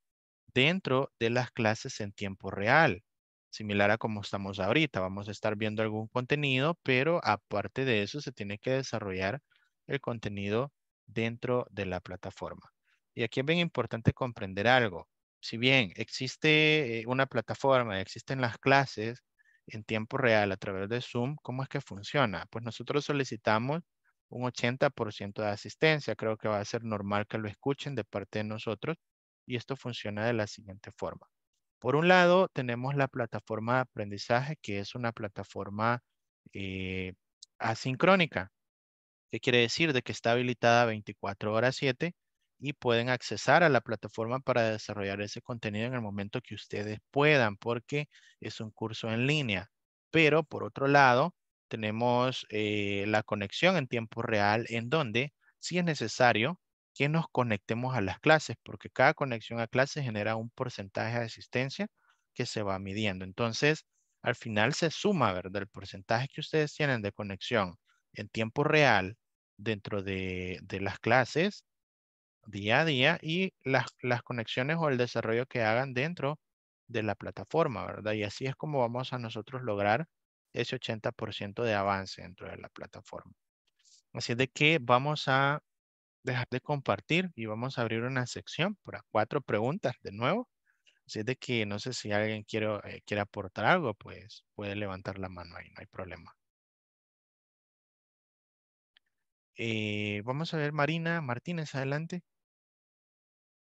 dentro de las clases en tiempo real similar a como estamos ahorita. Vamos a estar viendo algún contenido, pero aparte de eso se tiene que desarrollar el contenido dentro de la plataforma. Y aquí es bien importante comprender algo. Si bien existe eh, una plataforma, existen las clases en tiempo real a través de Zoom, ¿cómo es que funciona? Pues nosotros solicitamos un 80% de asistencia. Creo que va a ser normal que lo escuchen de parte de nosotros y esto funciona de la siguiente forma. Por un lado, tenemos la plataforma de aprendizaje, que es una plataforma eh, asincrónica. ¿Qué quiere decir? De que está habilitada 24 horas 7 y pueden accesar a la plataforma para desarrollar ese contenido en el momento que ustedes puedan, porque es un curso en línea. Pero, por otro lado, tenemos eh, la conexión en tiempo real, en donde, si es necesario, que nos conectemos a las clases, porque cada conexión a clases genera un porcentaje de asistencia que se va midiendo. Entonces, al final se suma, ¿verdad? El porcentaje que ustedes tienen de conexión en tiempo real dentro de, de las clases día a día y las, las conexiones o el desarrollo que hagan dentro de la plataforma, ¿verdad? Y así es como vamos a nosotros lograr ese 80% de avance dentro de la plataforma. Así es de que vamos a dejar de compartir y vamos a abrir una sección para cuatro preguntas de nuevo. Así es de que no sé si alguien eh, quiere, aportar algo, pues puede levantar la mano ahí, no hay problema. Eh, vamos a ver, Marina Martínez, adelante.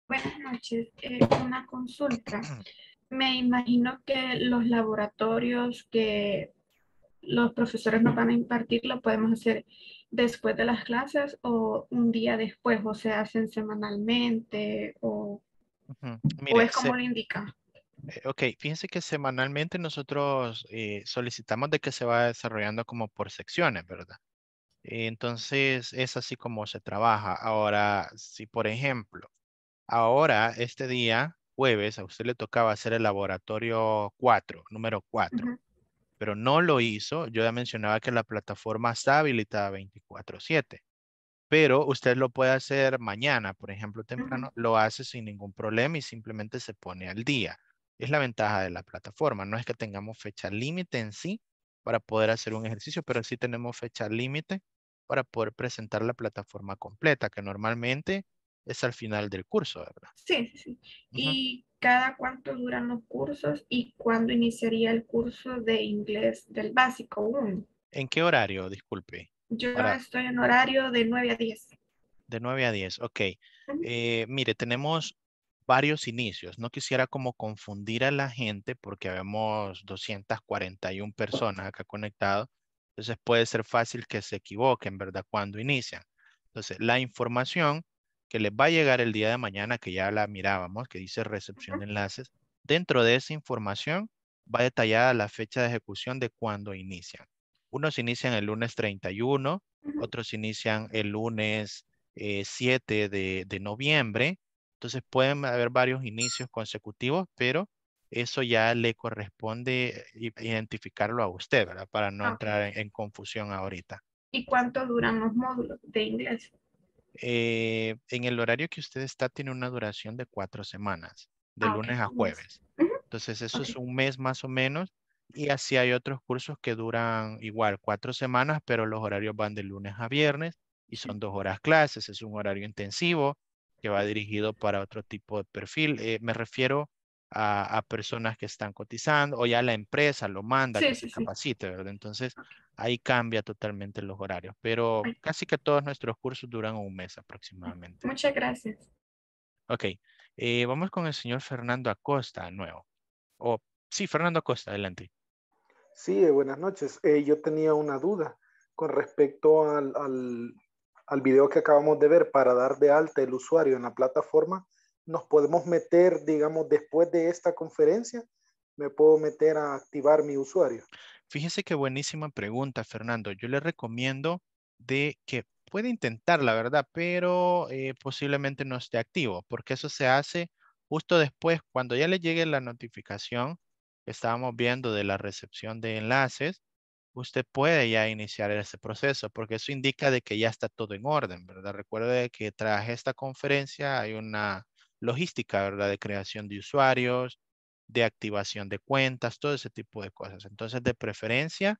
Buenas noches. Eh, una consulta. Me imagino que los laboratorios que los profesores nos van a impartir lo podemos hacer después de las clases o un día después, o se hacen semanalmente o, es como lo indica. Eh, ok, fíjense que semanalmente nosotros eh, solicitamos de que se va desarrollando como por secciones, ¿verdad? Entonces es así como se trabaja. Ahora, si por ejemplo, ahora este día, jueves, a usted le tocaba hacer el laboratorio 4, número 4 pero no lo hizo. Yo ya mencionaba que la plataforma está habilitada 24/7, pero usted lo puede hacer mañana, por ejemplo, temprano, lo hace sin ningún problema y simplemente se pone al día. Es la ventaja de la plataforma, no es que tengamos fecha límite en sí para poder hacer un ejercicio, pero sí tenemos fecha límite para poder presentar la plataforma completa, que normalmente es al final del curso, ¿verdad? Sí, sí. Y cuánto duran los cursos y cuándo iniciaría el curso de inglés del básico 1. ¿En qué horario? Disculpe. Yo estoy en horario de 9 a 10. De 9 a 10, ok. Eh, mire, tenemos varios inicios. No quisiera como confundir a la gente porque vemos 241 personas acá conectadas. Entonces puede ser fácil que se equivoquen, ¿verdad? Cuando inician. Entonces, la información que les va a llegar el día de mañana, que ya la mirábamos, que dice recepción de enlaces, dentro de esa información va detallada la fecha de ejecución de cuándo inician. Unos inician el lunes 31, otros inician el lunes 7 eh, de, de noviembre. Entonces pueden haber varios inicios consecutivos, pero eso ya le corresponde eh, identificarlo a usted, ¿verdad? Para no ah, entrar en, en, confusión ahorita. ¿Y cuánto duran los módulos de inglés? Eh, en el horario que usted está tiene una duración de cuatro semanas, de ah, lunes a jueves. Entonces eso es un mes más o menos y así hay otros cursos que duran igual cuatro semanas, pero los horarios van de lunes a viernes y son dos horas clases, es un horario intensivo que va dirigido para otro tipo de perfil. Eh, me refiero a, personas que están cotizando o ya la empresa lo manda que se capacite, ¿verdad? Entonces ahí cambia totalmente los horarios, pero casi que todos nuestros cursos duran un mes ah, aproximadamente. Muchas gracias. Ok, eh, vamos con el señor Fernando Acosta nuevo. sí, Fernando Acosta, adelante. Sí, eh, buenas noches. Eh, yo tenía una duda con respecto al, al, al video que acabamos de ver para dar de alta el usuario en la plataforma nos podemos meter, digamos, después de esta conferencia, me puedo meter a activar mi usuario. Fíjese qué buenísima pregunta, Fernando. Yo le recomiendo de que puede intentar, la verdad, pero eh, posiblemente no esté activo, porque eso se hace justo después, cuando ya le llegue la notificación que estábamos viendo de la recepción de enlaces, usted puede ya iniciar ese proceso, porque eso indica de que ya está todo en orden, ¿verdad? Recuerde que tras esta conferencia hay una logística, ¿verdad? De creación de usuarios, de activación de cuentas, todo ese tipo de cosas. Entonces, de preferencia,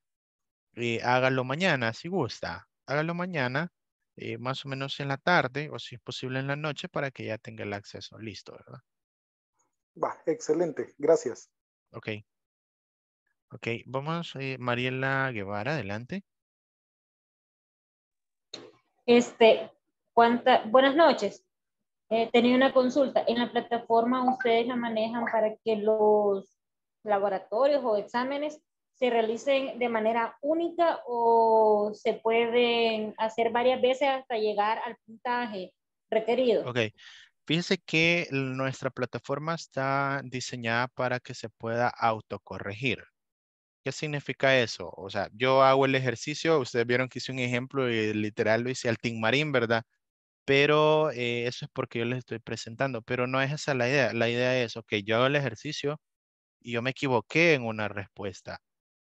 eh, hágalo mañana si gusta. Hágalo mañana, eh, más o menos en la tarde o si es posible en la noche para que ya tenga el acceso listo, ¿verdad? Va, excelente, gracias. Ok. Ok, vamos, eh, Mariela Guevara, adelante. Este, ¿cuánta, buenas noches. Eh, tenía una consulta. ¿En la plataforma ustedes la manejan para que los laboratorios o exámenes se realicen de manera única o se pueden hacer varias veces hasta llegar al puntaje requerido? Ok. Fíjense que nuestra plataforma está diseñada para que se pueda autocorregir. ¿Qué significa eso? O sea, yo hago el ejercicio, ustedes vieron que hice un ejemplo y literal lo hice al Team Marín, ¿verdad? pero eh, eso es porque yo les estoy presentando, pero no es esa la idea. La idea es, ok, yo hago el ejercicio y yo me equivoqué en una respuesta,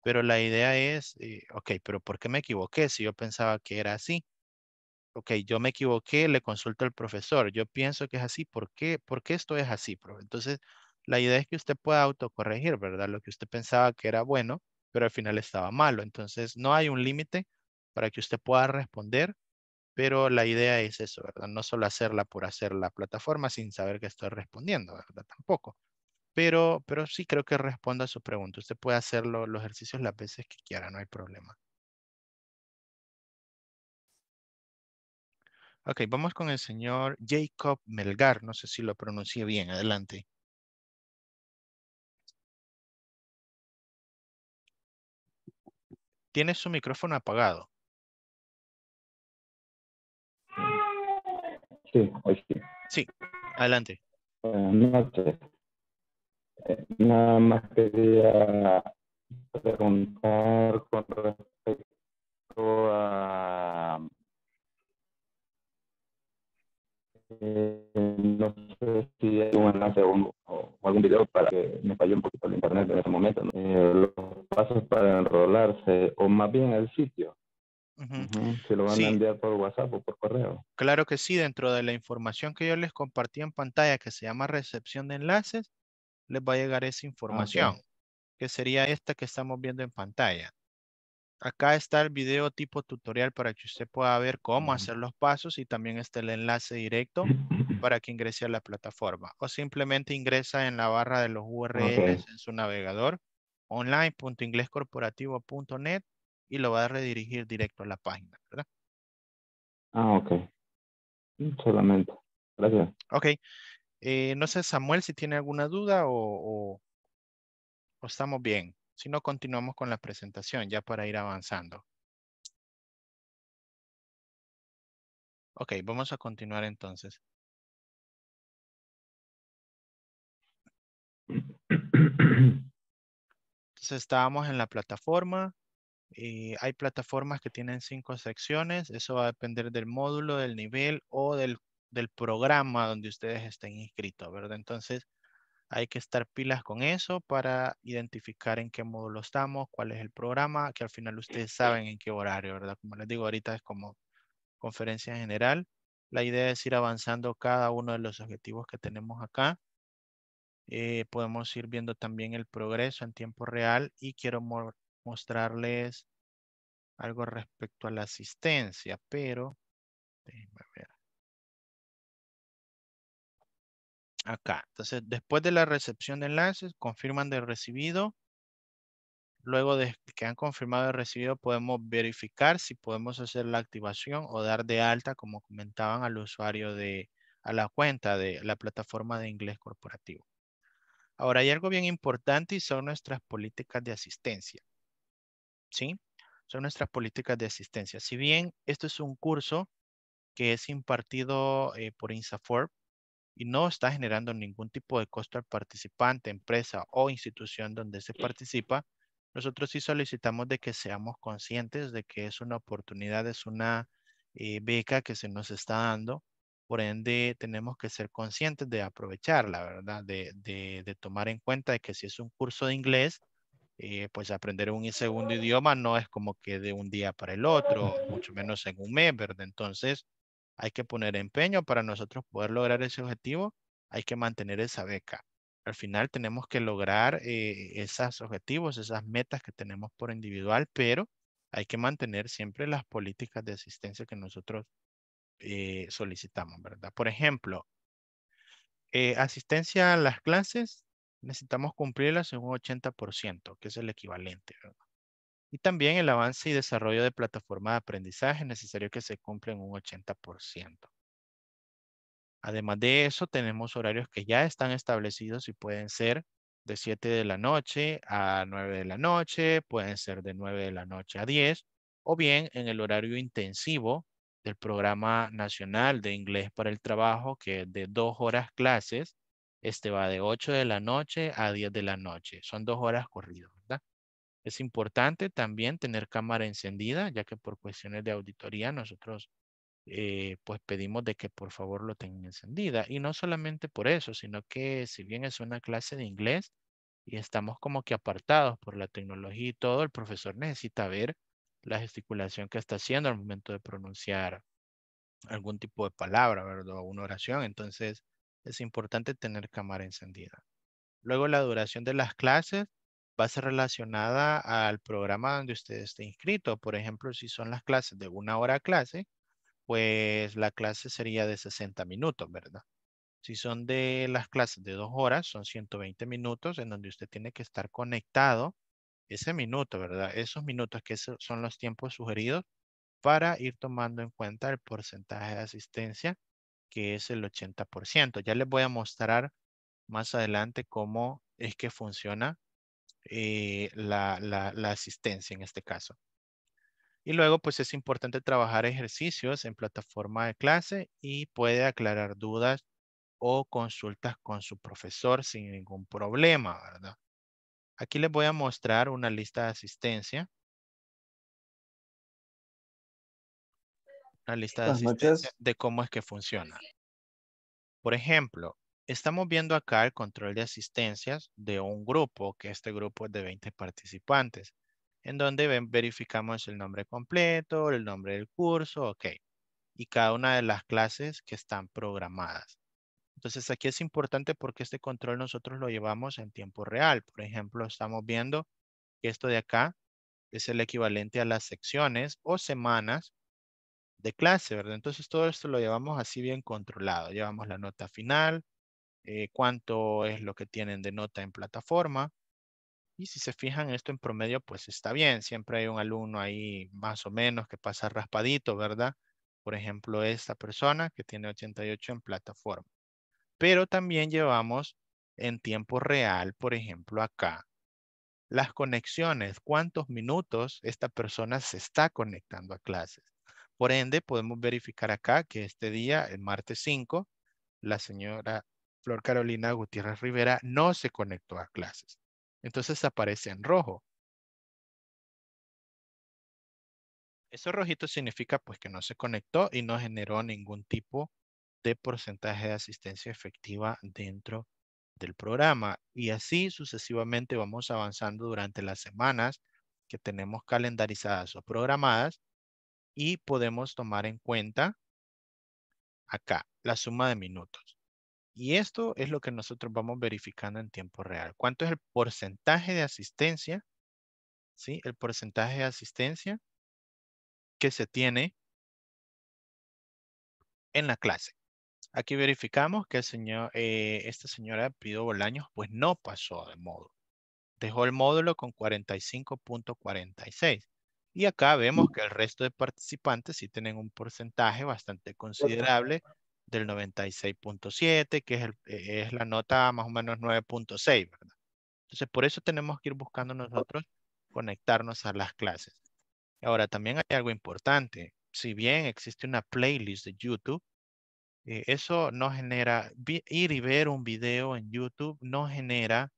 pero la idea es, eh, ok, pero ¿por qué me equivoqué si yo pensaba que era así? Ok, yo me equivoqué, le consulto al profesor, yo pienso que es así, ¿por qué, esto es así? Profe? Entonces, la idea es que usted pueda autocorregir, ¿verdad? Lo que usted pensaba que era bueno, pero al final estaba malo. Entonces, no hay un límite para que usted pueda responder pero la idea es eso, ¿verdad? No solo hacerla por hacer la plataforma sin saber que estoy respondiendo, ¿verdad? Tampoco. Pero, pero sí creo que responda a su pregunta. Usted puede hacer los ejercicios las veces que quiera, no hay problema. Ok, vamos con el señor Jacob Melgar. No sé si lo pronuncié bien. Adelante. Tiene su micrófono apagado. Sí, hoy sí. Sí, adelante. Buenas noches. Nada más quería preguntar con respecto a... Eh, no sé si hay un enlace o, algún video para que me falló un poquito el internet en ese momento. Eh, los pasos para enrolarse, o más bien el sitio se lo van a enviar por WhatsApp o por correo. Claro que sí, dentro de la información que yo les compartí en pantalla que se llama recepción de enlaces, les va a llegar esa ah, información, que sería esta que estamos viendo en pantalla. Acá está el video tipo tutorial para que usted pueda ver cómo hacer los pasos y también está el enlace directo para que ingrese a la plataforma. O simplemente ingresa en la barra de los URLs en su navegador online.inglescorporativo.net y lo va a redirigir directo a la página, ¿verdad? Ah, ok. Mm, Solamente. Gracias. Ok. Eh, no sé, Samuel, si tiene alguna duda o, o, o estamos bien. Si no, continuamos con la presentación ya para ir avanzando. Ok, vamos a continuar entonces. Entonces estábamos en la plataforma eh, hay plataformas que tienen cinco secciones, eso va a depender del módulo, del nivel o del, programa donde ustedes estén inscritos, ¿verdad? Entonces, hay que estar pilas con eso para identificar en qué módulo estamos, cuál es el programa, que al final ustedes saben en qué horario, ¿verdad? Como les digo, ahorita es como conferencia general. La idea es ir avanzando cada uno de los objetivos que tenemos acá. Eh, podemos ir viendo también el progreso en tiempo real y quiero mostrarles algo respecto a la asistencia, pero Acá, entonces después de la recepción de enlaces, confirman de recibido. Luego de que han confirmado el recibido, podemos verificar si podemos hacer la activación o dar de alta, como comentaban al usuario de, a la cuenta de la plataforma de inglés corporativo. Ahora hay algo bien importante y son nuestras políticas de asistencia. ¿sí? Son nuestras políticas de asistencia. Si bien esto es un curso que es impartido eh, por INSAFORP y no está generando ningún tipo de costo al participante, empresa o institución donde se participa, nosotros sí solicitamos de que seamos conscientes de que es una oportunidad, es una eh, beca que se nos está dando. Por ende, tenemos que ser conscientes de aprovecharla, ¿verdad? De, de tomar en cuenta de que si es un curso de inglés, eh, pues aprender un segundo idioma no es como que de un día para el otro, mucho menos en un mes, ¿verdad? Entonces, hay que poner empeño para nosotros poder lograr ese objetivo, hay que mantener esa beca. Al final tenemos que lograr eh, esos objetivos, esas metas que tenemos por individual, pero hay que mantener siempre las políticas de asistencia que nosotros eh, solicitamos, ¿verdad? Por ejemplo, asistencia a las clases necesitamos cumplirlas en un 80%, que es el equivalente. Y también el avance y desarrollo de plataforma de aprendizaje es necesario que se cumpla en un 80%. Además de eso, tenemos horarios que ya están establecidos y pueden ser de 7 de la noche a 9 de la noche, pueden ser de 9 de la noche a 10, o bien en el horario intensivo del Programa Nacional de Inglés para el Trabajo, que es de dos horas clases este va de 8 de la noche a 10 de la noche. Son dos horas corridas, ¿verdad? Es importante también tener cámara encendida, ya que por cuestiones de auditoría nosotros eh, pues pedimos de que por favor lo tengan encendida. Y no solamente por eso, sino que si bien es una clase de inglés y estamos como que apartados por la tecnología y todo, el profesor necesita ver la gesticulación que está haciendo al momento de pronunciar algún tipo de palabra, ¿verdad? O una oración. Entonces, es importante tener cámara encendida. Luego la duración de las clases va a ser relacionada al programa donde usted esté inscrito. Por ejemplo, si son las clases de una hora clase, pues la clase sería de 60 minutos, ¿verdad? Si son de las clases de dos horas, son 120 minutos en donde usted tiene que estar conectado ese minuto, ¿verdad? Esos minutos que son los tiempos sugeridos para ir tomando en cuenta el porcentaje de asistencia que es el 80%. Ya les voy a mostrar más adelante cómo es que funciona eh, la, la asistencia en este caso. Y luego, pues es importante trabajar ejercicios en plataforma de clase y puede aclarar dudas o consultas con su profesor sin ningún problema, ¿verdad? Aquí les voy a mostrar una lista de asistencia. la lista de de cómo es que funciona. Por ejemplo, estamos viendo acá el control de asistencias de un grupo, que este grupo es de 20 participantes, en donde verificamos el nombre completo, el nombre del curso, ok, y cada una de las clases que están programadas. Entonces aquí es importante porque este control nosotros lo llevamos en tiempo real. Por ejemplo, estamos viendo que esto de acá es el equivalente a las secciones o semanas de clase, ¿verdad? Entonces todo esto lo llevamos así bien controlado. Llevamos la nota final, eh, cuánto es lo que tienen de nota en plataforma. Y si se fijan esto en promedio, pues está bien. Siempre hay un alumno ahí más o menos que pasa raspadito, ¿verdad? Por ejemplo, esta persona que tiene 88 en plataforma. Pero también llevamos en tiempo real, por ejemplo, acá, las conexiones, cuántos minutos esta persona se está conectando a clases. Por ende, podemos verificar acá que este día, el martes 5, la señora Flor Carolina Gutiérrez Rivera no se conectó a clases. Entonces aparece en rojo. Eso rojito significa pues que no se conectó y no generó ningún tipo de porcentaje de asistencia efectiva dentro del programa. Y así sucesivamente vamos avanzando durante las semanas que tenemos calendarizadas o programadas y podemos tomar en cuenta acá la suma de minutos. Y esto es lo que nosotros vamos verificando en tiempo real. ¿Cuánto es el porcentaje de asistencia? ¿Sí? El porcentaje de asistencia que se tiene en la clase. Aquí verificamos que el señor, eh, esta señora Pido Bolaños pues no pasó de módulo. Dejó el módulo con 45.46. Y acá vemos que el resto de participantes sí tienen un porcentaje bastante considerable del 96.7, que e-, es, la nota más o menos 9.6, ¿verdad? Entonces, por eso tenemos que ir buscando nosotros conectarnos a las clases. Ahora, también hay algo importante. Si bien existe una playlist de YouTube, eh, eso no genera, ir y ver un video en YouTube no genera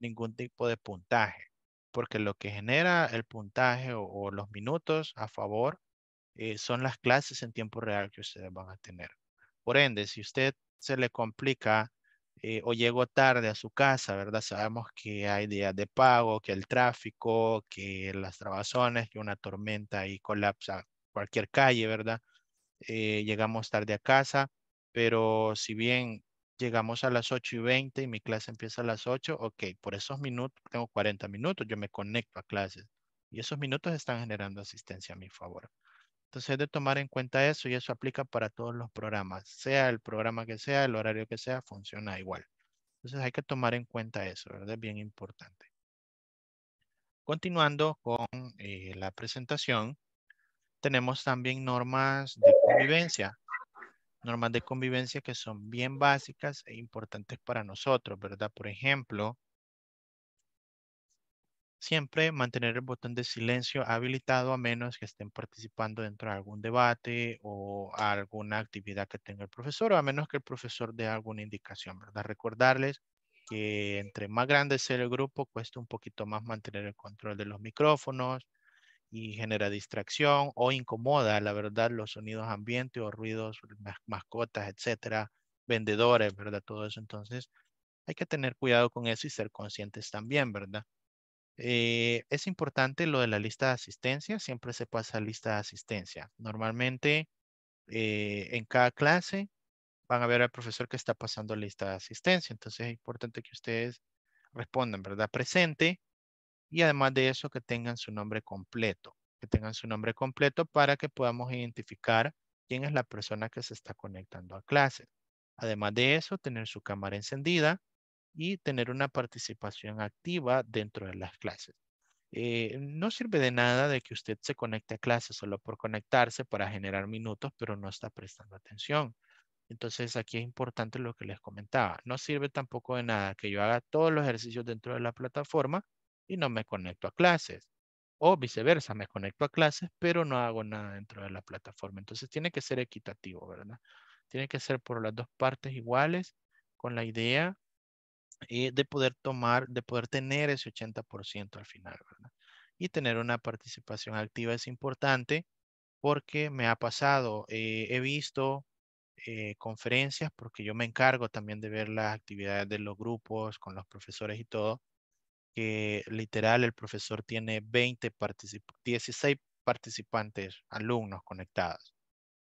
ningún tipo de puntaje porque lo que genera el puntaje o, los minutos a favor eh, son las clases en tiempo real que ustedes van a tener. Por ende, si usted se le complica eh, o llegó tarde a su casa, ¿verdad? Sabemos que hay días de pago, que el tráfico, que las trabazones, que una tormenta y colapsa cualquier calle, ¿verdad? Eh, llegamos tarde a casa, pero si bien llegamos a las 8 y 20 y mi clase empieza a las 8, ok, por esos minutos, tengo 40 minutos, yo me conecto a clases y esos minutos están generando asistencia a mi favor. Entonces, de tomar en cuenta eso y eso aplica para todos los programas, sea el programa que sea, el horario que sea, funciona igual. Entonces, hay que tomar en cuenta eso, ¿verdad? Es bien importante. Continuando con eh, la presentación, tenemos también normas de convivencia normas de convivencia que son bien básicas e importantes para nosotros, ¿verdad? Por ejemplo, siempre mantener el botón de silencio habilitado a menos que estén participando dentro de algún debate o alguna actividad que tenga el profesor o a menos que el profesor dé alguna indicación, ¿verdad? Recordarles que entre más grande sea el grupo, cuesta un poquito más mantener el control de los micrófonos, y genera distracción o incomoda, la verdad, los sonidos ambiente o ruidos, mascotas, etcétera, vendedores, ¿verdad? Todo eso. Entonces, hay que tener cuidado con eso y ser conscientes también, ¿verdad? Eh, es importante lo de la lista de asistencia, siempre se pasa lista de asistencia. Normalmente, eh, en cada clase van a ver al profesor que está pasando lista de asistencia, entonces es importante que ustedes respondan, ¿verdad? Presente, y además de eso que tengan su nombre completo, que tengan su nombre completo para que podamos identificar quién es la persona que se está conectando a clase. Además de eso, tener su cámara encendida y tener una participación activa dentro de las clases. Eh, no sirve de nada de que usted se conecte a clase solo por conectarse para generar minutos, pero no está prestando atención. Entonces aquí es importante lo que les comentaba. No sirve tampoco de nada que yo haga todos los ejercicios dentro de la plataforma y no me conecto a clases. O viceversa, me conecto a clases, pero no hago nada dentro de la plataforma. Entonces tiene que ser equitativo, ¿verdad? Tiene que ser por las dos partes iguales, con la idea eh, de poder tomar, de poder tener ese 80% al final, ¿verdad? Y tener una participación activa es importante porque me ha pasado, eh, he visto eh, conferencias, porque yo me encargo también de ver las actividades de los grupos con los profesores y todo, que literal el profesor tiene 20 16 participantes, alumnos conectados.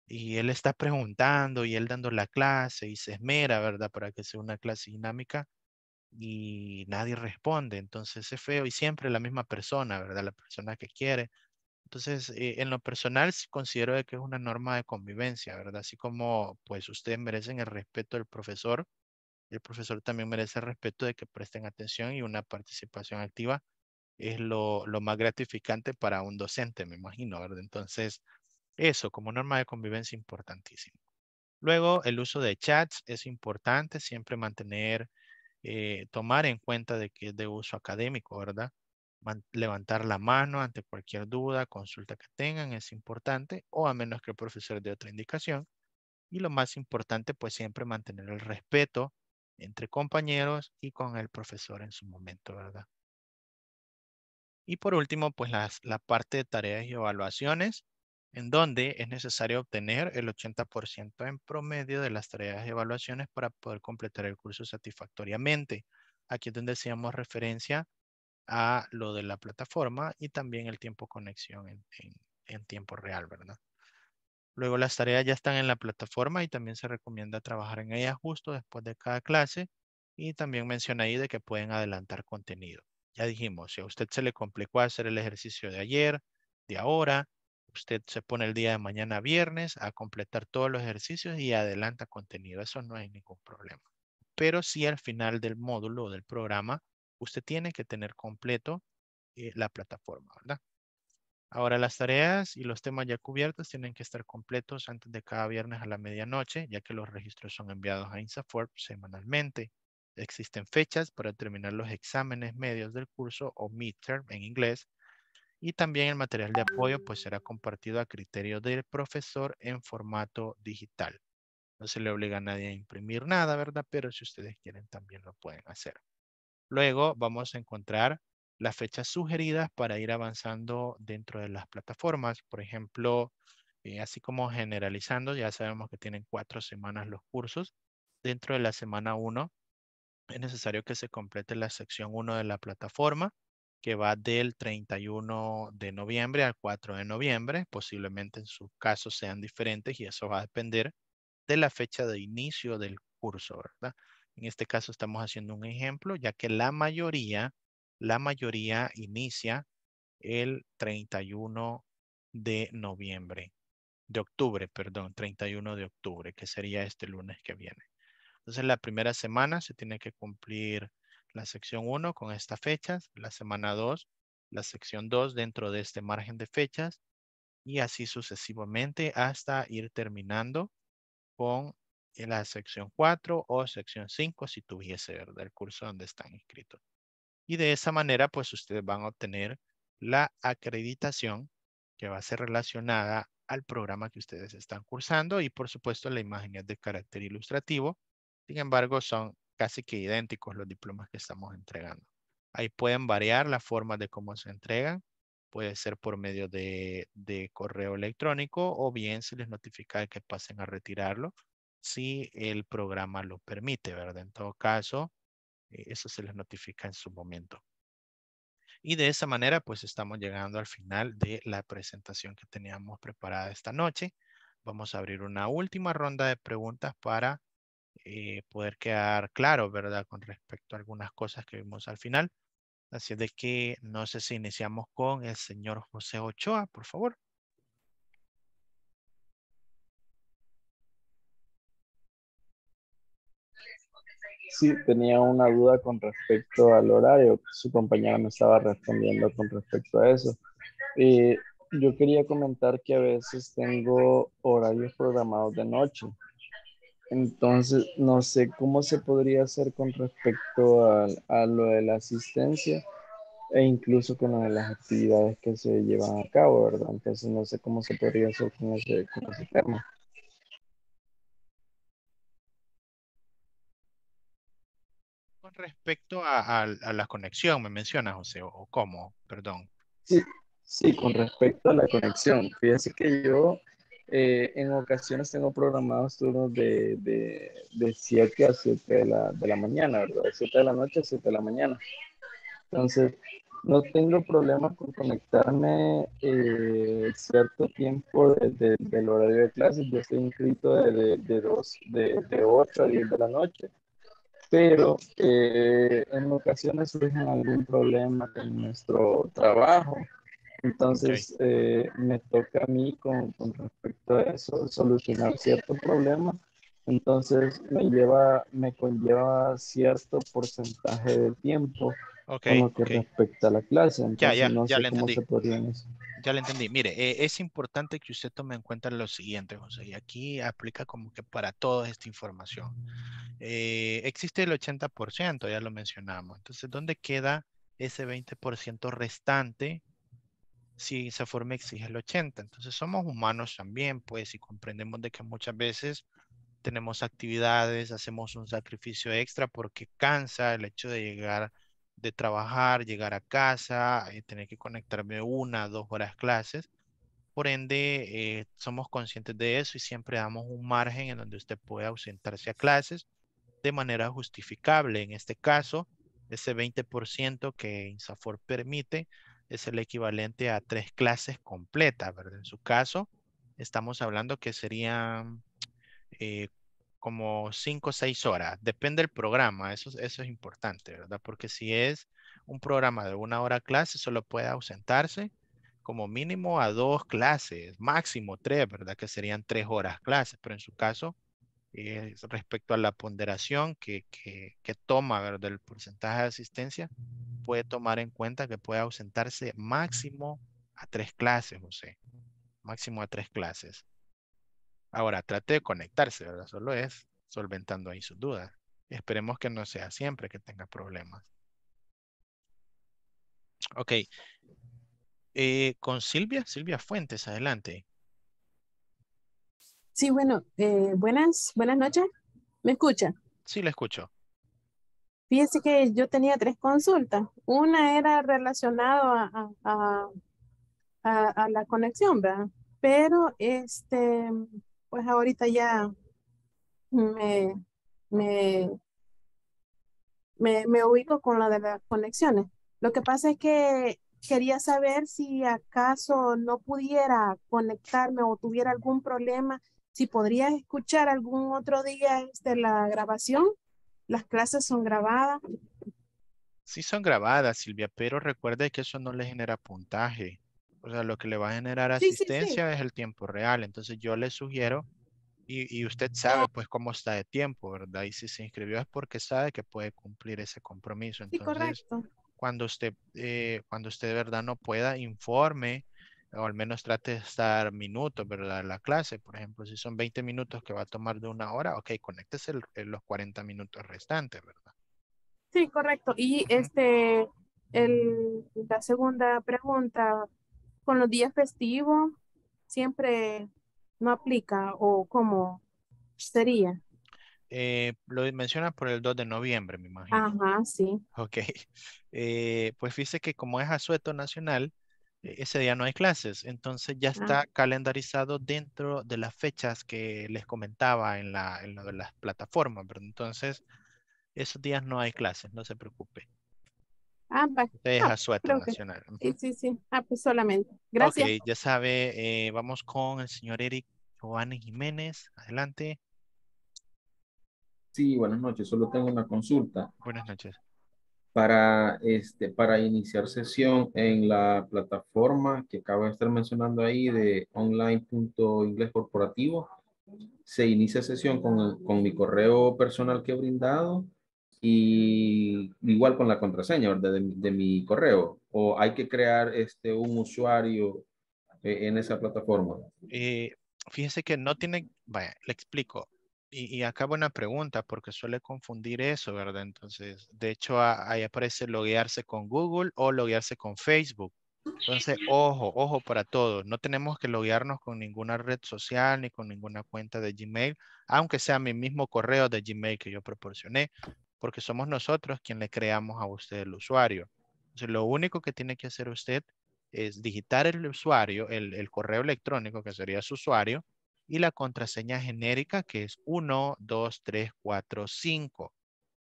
Y él está preguntando y él dando la clase y se esmera, ¿verdad? Para que sea una clase dinámica y nadie responde. Entonces es feo y siempre la misma persona, ¿verdad? La persona que quiere. Entonces, eh, en lo personal considero que es una norma de convivencia, ¿verdad? Así como pues ustedes merecen el respeto del profesor, el profesor también merece el respeto de que presten atención y una participación activa es lo, más gratificante para un docente, me imagino, ¿verdad? Entonces, eso como norma de convivencia importantísimo. Luego, el uso de chats es importante, siempre mantener, eh, tomar en cuenta de que es de uso académico, ¿verdad? levantar la mano ante cualquier duda, consulta que tengan es importante, o a menos que el profesor dé otra indicación. Y lo más importante, pues siempre mantener el respeto entre compañeros y con el profesor en su momento, ¿verdad? Y por último, pues la parte de tareas y evaluaciones, en donde es necesario obtener el 80% en promedio de las tareas y evaluaciones para poder completar el curso satisfactoriamente. Aquí es donde hacíamos referencia a lo de la plataforma y también el tiempo conexión en tiempo real, ¿verdad? Luego las tareas ya están en la plataforma y también se recomienda trabajar en ellas justo después de cada clase. Y también menciona ahí de que pueden adelantar contenido. Ya dijimos, si a usted se le complicó hacer el ejercicio de ayer, de ahora, usted se pone el día de mañana viernes a completar todos los ejercicios y adelanta contenido. Eso no hay ningún problema. Pero si al final del módulo o del programa, usted tiene que tener completo eh, la plataforma, ¿verdad? Ahora las tareas y los temas ya cubiertos tienen que estar completos antes de cada viernes a la medianoche, ya que los registros son enviados a INSAFORP semanalmente. Existen fechas para terminar los exámenes medios del curso o midterm en inglés y también el material de apoyo pues será compartido a criterio del profesor en formato digital. No se le obliga a nadie a imprimir nada, ¿verdad? Pero si ustedes quieren también lo pueden hacer. Luego vamos a encontrar las fechas sugeridas para ir avanzando dentro de las plataformas. Por ejemplo, eh, así como generalizando, ya sabemos que tienen cuatro semanas los cursos. Dentro de la semana 1 es necesario que se complete la sección 1 de la plataforma, que va del 31 de noviembre al 4 de noviembre. Posiblemente en sus casos sean diferentes y eso va a depender de la fecha de inicio del curso, ¿verdad? En este caso estamos haciendo un ejemplo, ya que la mayoría la mayoría inicia el 31 de noviembre, de octubre, perdón, 31 de octubre, que sería este lunes que viene. Entonces, la primera semana se tiene que cumplir la sección 1 con estas fechas, la semana 2, la sección 2 dentro de este margen de fechas y así sucesivamente hasta ir terminando con la sección 4 o sección 5 si tuviese, del El curso donde están inscritos. Y de esa manera, pues ustedes van a obtener la acreditación que va a ser relacionada al programa que ustedes están cursando y por supuesto la imagen es de carácter ilustrativo. Sin embargo, son casi que idénticos los diplomas que estamos entregando. Ahí pueden variar la forma de cómo se entregan. Puede ser por medio de, de correo electrónico o bien se les notifica de que pasen a retirarlo si el programa lo permite, ¿verdad? En todo caso, eh, eso se les notifica en su momento. Y de esa manera, pues estamos llegando al final de la presentación que teníamos preparada esta noche. Vamos a abrir una última ronda de preguntas para eh, poder quedar claro, ¿verdad? Con respecto a algunas cosas que vimos al final. Así de que no sé si iniciamos con el señor José Ochoa, por favor. Sí, tenía una duda con respecto al horario. Su compañera me estaba respondiendo con respecto a eso. yo quería comentar que a veces tengo horarios programados de noche. Entonces, no sé cómo se podría hacer con respecto a, lo de la asistencia e incluso con lo de las actividades que se llevan a cabo, ¿verdad? Entonces, no sé cómo se podría hacer con ese tema. respecto a, la conexión, me menciona José, o cómo, perdón. Sí, con respecto a la conexión. Fíjense que yo eh, en ocasiones tengo programados turnos de, de, de 7 a 7 de la, mañana, ¿verdad? De 7 de la noche a 7 de la mañana. Entonces, no tengo problema con conectarme eh, cierto tiempo del horario de clases. Yo estoy inscrito de, de, dos, de, 8 a 10 de la noche pero eh, en ocasiones surgen algún problema en nuestro trabajo. Entonces eh, me toca a mí con, con, respecto a eso solucionar cierto problema. Entonces me lleva, me conlleva cierto porcentaje de tiempo Okay, que respecta a la clase. ya, ya, ya, le entendí. ya le entendí. Mire, eh, es importante que usted tome en cuenta lo siguiente, José, y aquí aplica como que para toda esta información. Eh, existe el 80%, ya lo mencionamos. Entonces, ¿dónde queda ese 20% restante si esa forma exige el 80%? Entonces, somos humanos también, pues, y comprendemos de que muchas veces tenemos actividades, hacemos un sacrificio extra porque cansa el hecho de llegar de trabajar, llegar a casa, eh, tener que conectarme una, dos horas clases. Por ende, eh, somos conscientes de eso y siempre damos un margen en donde usted puede ausentarse a clases de manera justificable. En este caso, ese 20% que INSAFOR permite es el equivalente a tres clases completas, ¿verdad? En su caso, estamos hablando que serían eh, como cinco o seis horas, depende del programa, eso, eso es importante, ¿verdad? Porque si es un programa de una hora clase, solo puede ausentarse como mínimo a dos clases, máximo tres, ¿verdad? Que serían tres horas clases, pero en su caso, eh, respecto a la ponderación que, que, que toma, ¿verdad? Del porcentaje de asistencia, puede tomar en cuenta que puede ausentarse máximo a tres clases, José, máximo a tres clases. Ahora trate de conectarse, ¿verdad? Solo es solventando ahí sus dudas. Esperemos que no sea siempre que tenga problemas. Ok. Eh, con Silvia, Silvia Fuentes, adelante. Sí, bueno, eh, buenas, buenas noches. ¿Me escucha? Sí, la escucho. Fíjense que yo tenía tres consultas. Una era relacionada a, a la conexión, ¿verdad? Pero este, pues ahorita ya me, me, ubico con la de las conexiones. Lo que pasa es que quería saber si acaso no pudiera conectarme o tuviera algún problema, si podría escuchar algún otro día este, la grabación. Las clases son grabadas. Sí son grabadas, Silvia, pero recuerde que eso no le genera puntaje. O sea, lo que le va a generar asistencia es el tiempo real. Entonces yo le sugiero, y, y, usted sabe pues cómo está de tiempo, ¿verdad? Y si se inscribió es porque sabe que puede cumplir ese compromiso. Entonces, correcto. Cuando usted, eh, cuando usted de verdad no pueda, informe o al menos trate de estar minutos, ¿verdad? La clase, por ejemplo, si son 20 minutos que va a tomar de una hora, ok, conéctese los 40 minutos restantes, ¿verdad? Sí, correcto. Y este, el, la segunda pregunta, con los días festivos siempre no aplica o cómo sería? Eh, lo mencionas por el 2 de noviembre, me imagino. Ajá, sí. Ok. Eh, pues fíjese que como es asueto nacional, e, ese día no hay clases, entonces ya ah. está calendarizado dentro de las fechas que les comentaba en, la, en lo de las plataformas, pero entonces esos días no hay clases, no se preocupe ah, su nacional. Sí, sí, sí. Ah, pues solamente. Gracias. Ok, ya sabe, eh, vamos con el señor Eric Giovanni Jiménez. Adelante. Sí, buenas noches. Solo tengo una consulta. Buenas noches. Para, este, para iniciar sesión en la plataforma que acabo de estar mencionando ahí de online.inglés corporativo, se inicia sesión con, con mi correo personal que he brindado y igual con la contraseña de, de, mi correo o hay que crear este un usuario e, en esa plataforma eh, fíjese que no tiene vaya le explico y, y, acá una pregunta porque suele confundir eso verdad entonces de hecho ahí aparece loguearse con Google o loguearse con Facebook entonces, ojo, ojo para todos. No tenemos que loguearnos con ninguna red social ni con ninguna cuenta de Gmail, aunque sea mi mismo correo de Gmail que yo proporcioné porque somos nosotros quien le creamos a usted el usuario. Entonces, lo único que tiene que hacer usted es digitar el usuario, el, correo electrónico que sería su usuario y la contraseña genérica que es 1, 2, 3, 4, 5.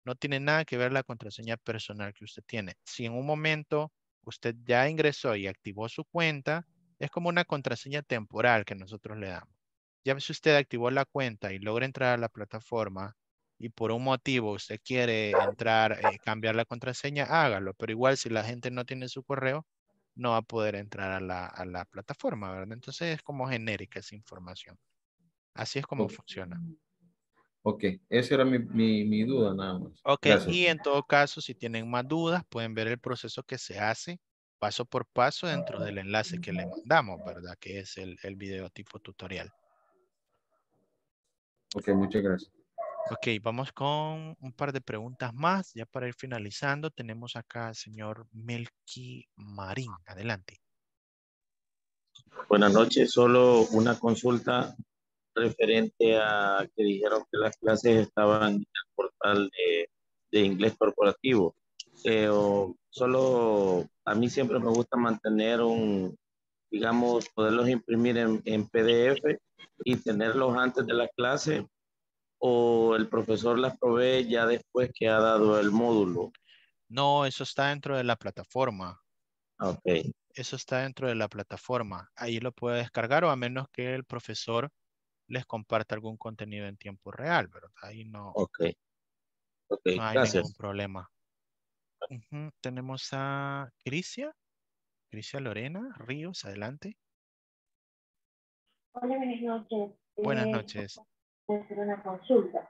No tiene nada que ver la contraseña personal que usted tiene. Si en un momento usted ya ingresó y activó su cuenta, es como una contraseña temporal que nosotros le damos. Ya si usted activó la cuenta y logra entrar a la plataforma y por un motivo usted quiere entrar, eh, cambiar la contraseña, hágalo. Pero igual si la gente no tiene su correo, no va a poder entrar a la, plataforma, ¿verdad? Entonces es como genérica esa información. Así es como funciona. Ok, esa era mi, duda nada más. Ok, y en todo caso, si tienen más dudas, pueden ver el proceso que se hace paso por paso dentro del enlace que le mandamos, ¿verdad? Que es el, el video tipo tutorial. Ok, muchas gracias. Ok, vamos con un par de preguntas más. Ya para ir finalizando, tenemos acá al señor Melqui Marín. Adelante. Buenas noches. Solo una consulta referente a que dijeron que las clases estaban en el portal de, inglés corporativo. Eh, solo a mí siempre me gusta mantener un, digamos, poderlos imprimir en, en PDF y tenerlos antes de la clase o el profesor las provee ya después que ha dado el módulo? No, eso está dentro de la plataforma. Ok. Eso está dentro de la plataforma. Ahí lo puede descargar o a menos que el profesor les comparta algún contenido en tiempo real, Pero Ahí no, okay. Okay, no hay ningún problema. Tenemos a Crisia. Crisia Lorena Ríos, adelante. Hola, buenas noches. Buenas eh, noches hacer una consulta.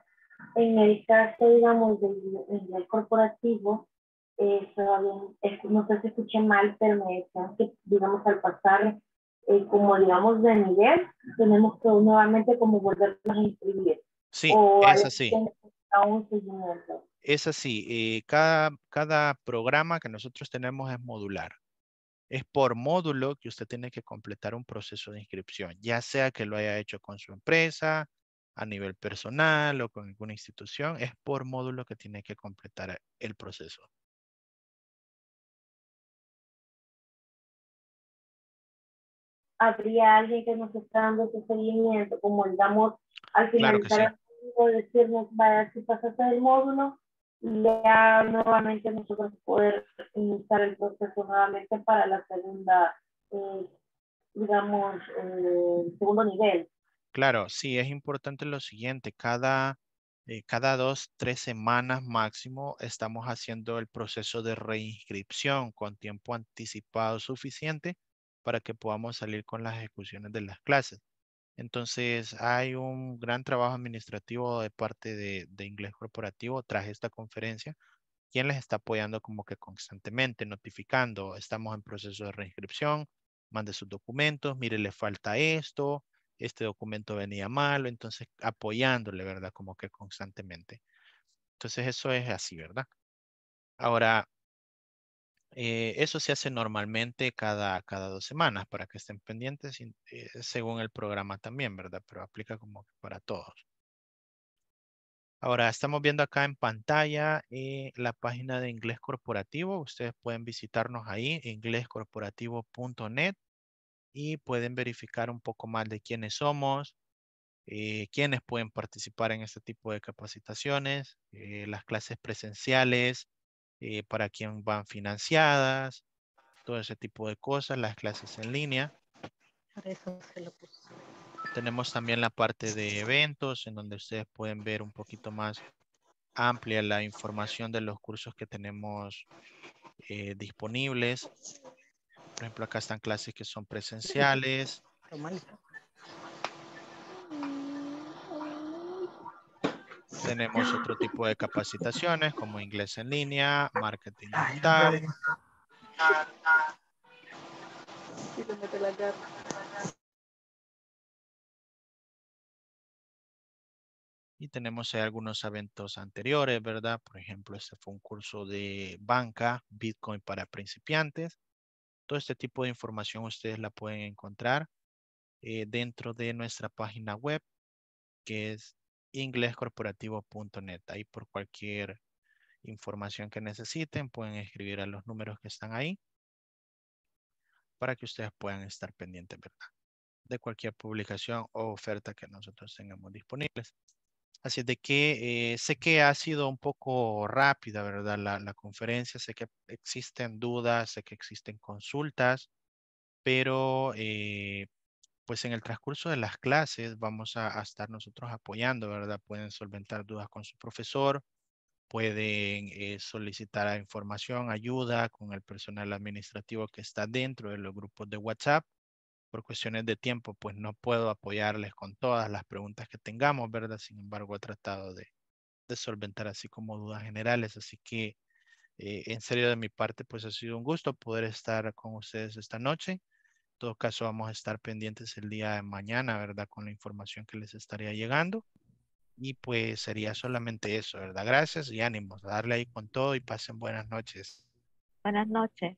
En el caso, digamos, del nivel corporativo, eh, no sé si escuché mal, pero me decían que, digamos, al pasar, eh, como digamos, de nivel, tenemos que nuevamente como volvernos a inscribir. Sí, es así. Es así, eh, cada, cada programa que nosotros tenemos es modular. Es por módulo que usted tiene que completar un proceso de inscripción, ya sea que lo haya hecho con su empresa, a nivel personal o con alguna institución, es por módulo que tiene que completar el proceso. ¿Habría alguien que nos está dando ese seguimiento? Como digamos, al finalizar claro decirnos, vaya, si pasaste el módulo, ya nuevamente nosotros poder iniciar el proceso nuevamente para la segunda, eh, digamos, eh, segundo nivel. Claro, sí, es importante lo siguiente, cada, eh, cada dos, tres semanas máximo estamos haciendo el proceso de reinscripción con tiempo anticipado suficiente para que podamos salir con las ejecuciones de las clases. Entonces, hay un gran trabajo administrativo de parte de, de Inglés Corporativo tras esta conferencia, quien les está apoyando como que constantemente, notificando, estamos en proceso de reinscripción, mande sus documentos, mire, le falta esto, este documento venía malo, entonces apoyándole, ¿verdad? Como que constantemente. Entonces eso es así, ¿verdad? Ahora, eh, eso se hace normalmente cada, cada dos semanas para que estén pendientes eh, según el programa también, ¿verdad? Pero aplica como para todos. Ahora, estamos viendo acá en pantalla eh, la página de inglés corporativo. Ustedes pueden visitarnos ahí, inglescorporativo.net y pueden verificar un poco más de quiénes somos, eh, quiénes pueden participar en este tipo de capacitaciones, eh, las clases presenciales, eh, para quién van financiadas, todo ese tipo de cosas, las clases en línea. Tenemos también la parte de eventos, en donde ustedes pueden ver un poquito más amplia la información de los cursos que tenemos eh, disponibles. Por ejemplo, acá están clases que son presenciales. Tenemos otro tipo de capacitaciones como inglés en línea, marketing digital. Y tenemos algunos eventos anteriores, ¿verdad? Por ejemplo, este fue un curso de banca, Bitcoin para principiantes. Todo este tipo de información ustedes la pueden encontrar eh, dentro de nuestra página web, que es inglescorporativo.net. Ahí por cualquier información que necesiten, pueden escribir a los números que están ahí para que ustedes puedan estar pendientes, ¿verdad? De cualquier publicación o oferta que nosotros tengamos disponibles. Así de que eh, sé que ha sido un poco rápida, ¿verdad? La, conferencia, sé que existen dudas, sé que existen consultas, pero eh, pues en el transcurso de las clases vamos a, estar nosotros apoyando, ¿verdad? Pueden solventar dudas con su profesor, pueden eh, solicitar información, ayuda con el personal administrativo que está dentro de los grupos de WhatsApp por cuestiones de tiempo, pues no puedo apoyarles con todas las preguntas que tengamos, ¿verdad? Sin embargo, he tratado de, solventar así como dudas generales, así que eh, en serio de mi parte, pues ha sido un gusto poder estar con ustedes esta noche. En todo caso, vamos a estar pendientes el día de mañana, ¿verdad? Con la información que les estaría llegando. Y pues sería solamente eso, ¿verdad? Gracias y ánimos, darle ahí con todo y pasen buenas noches. Buenas noches.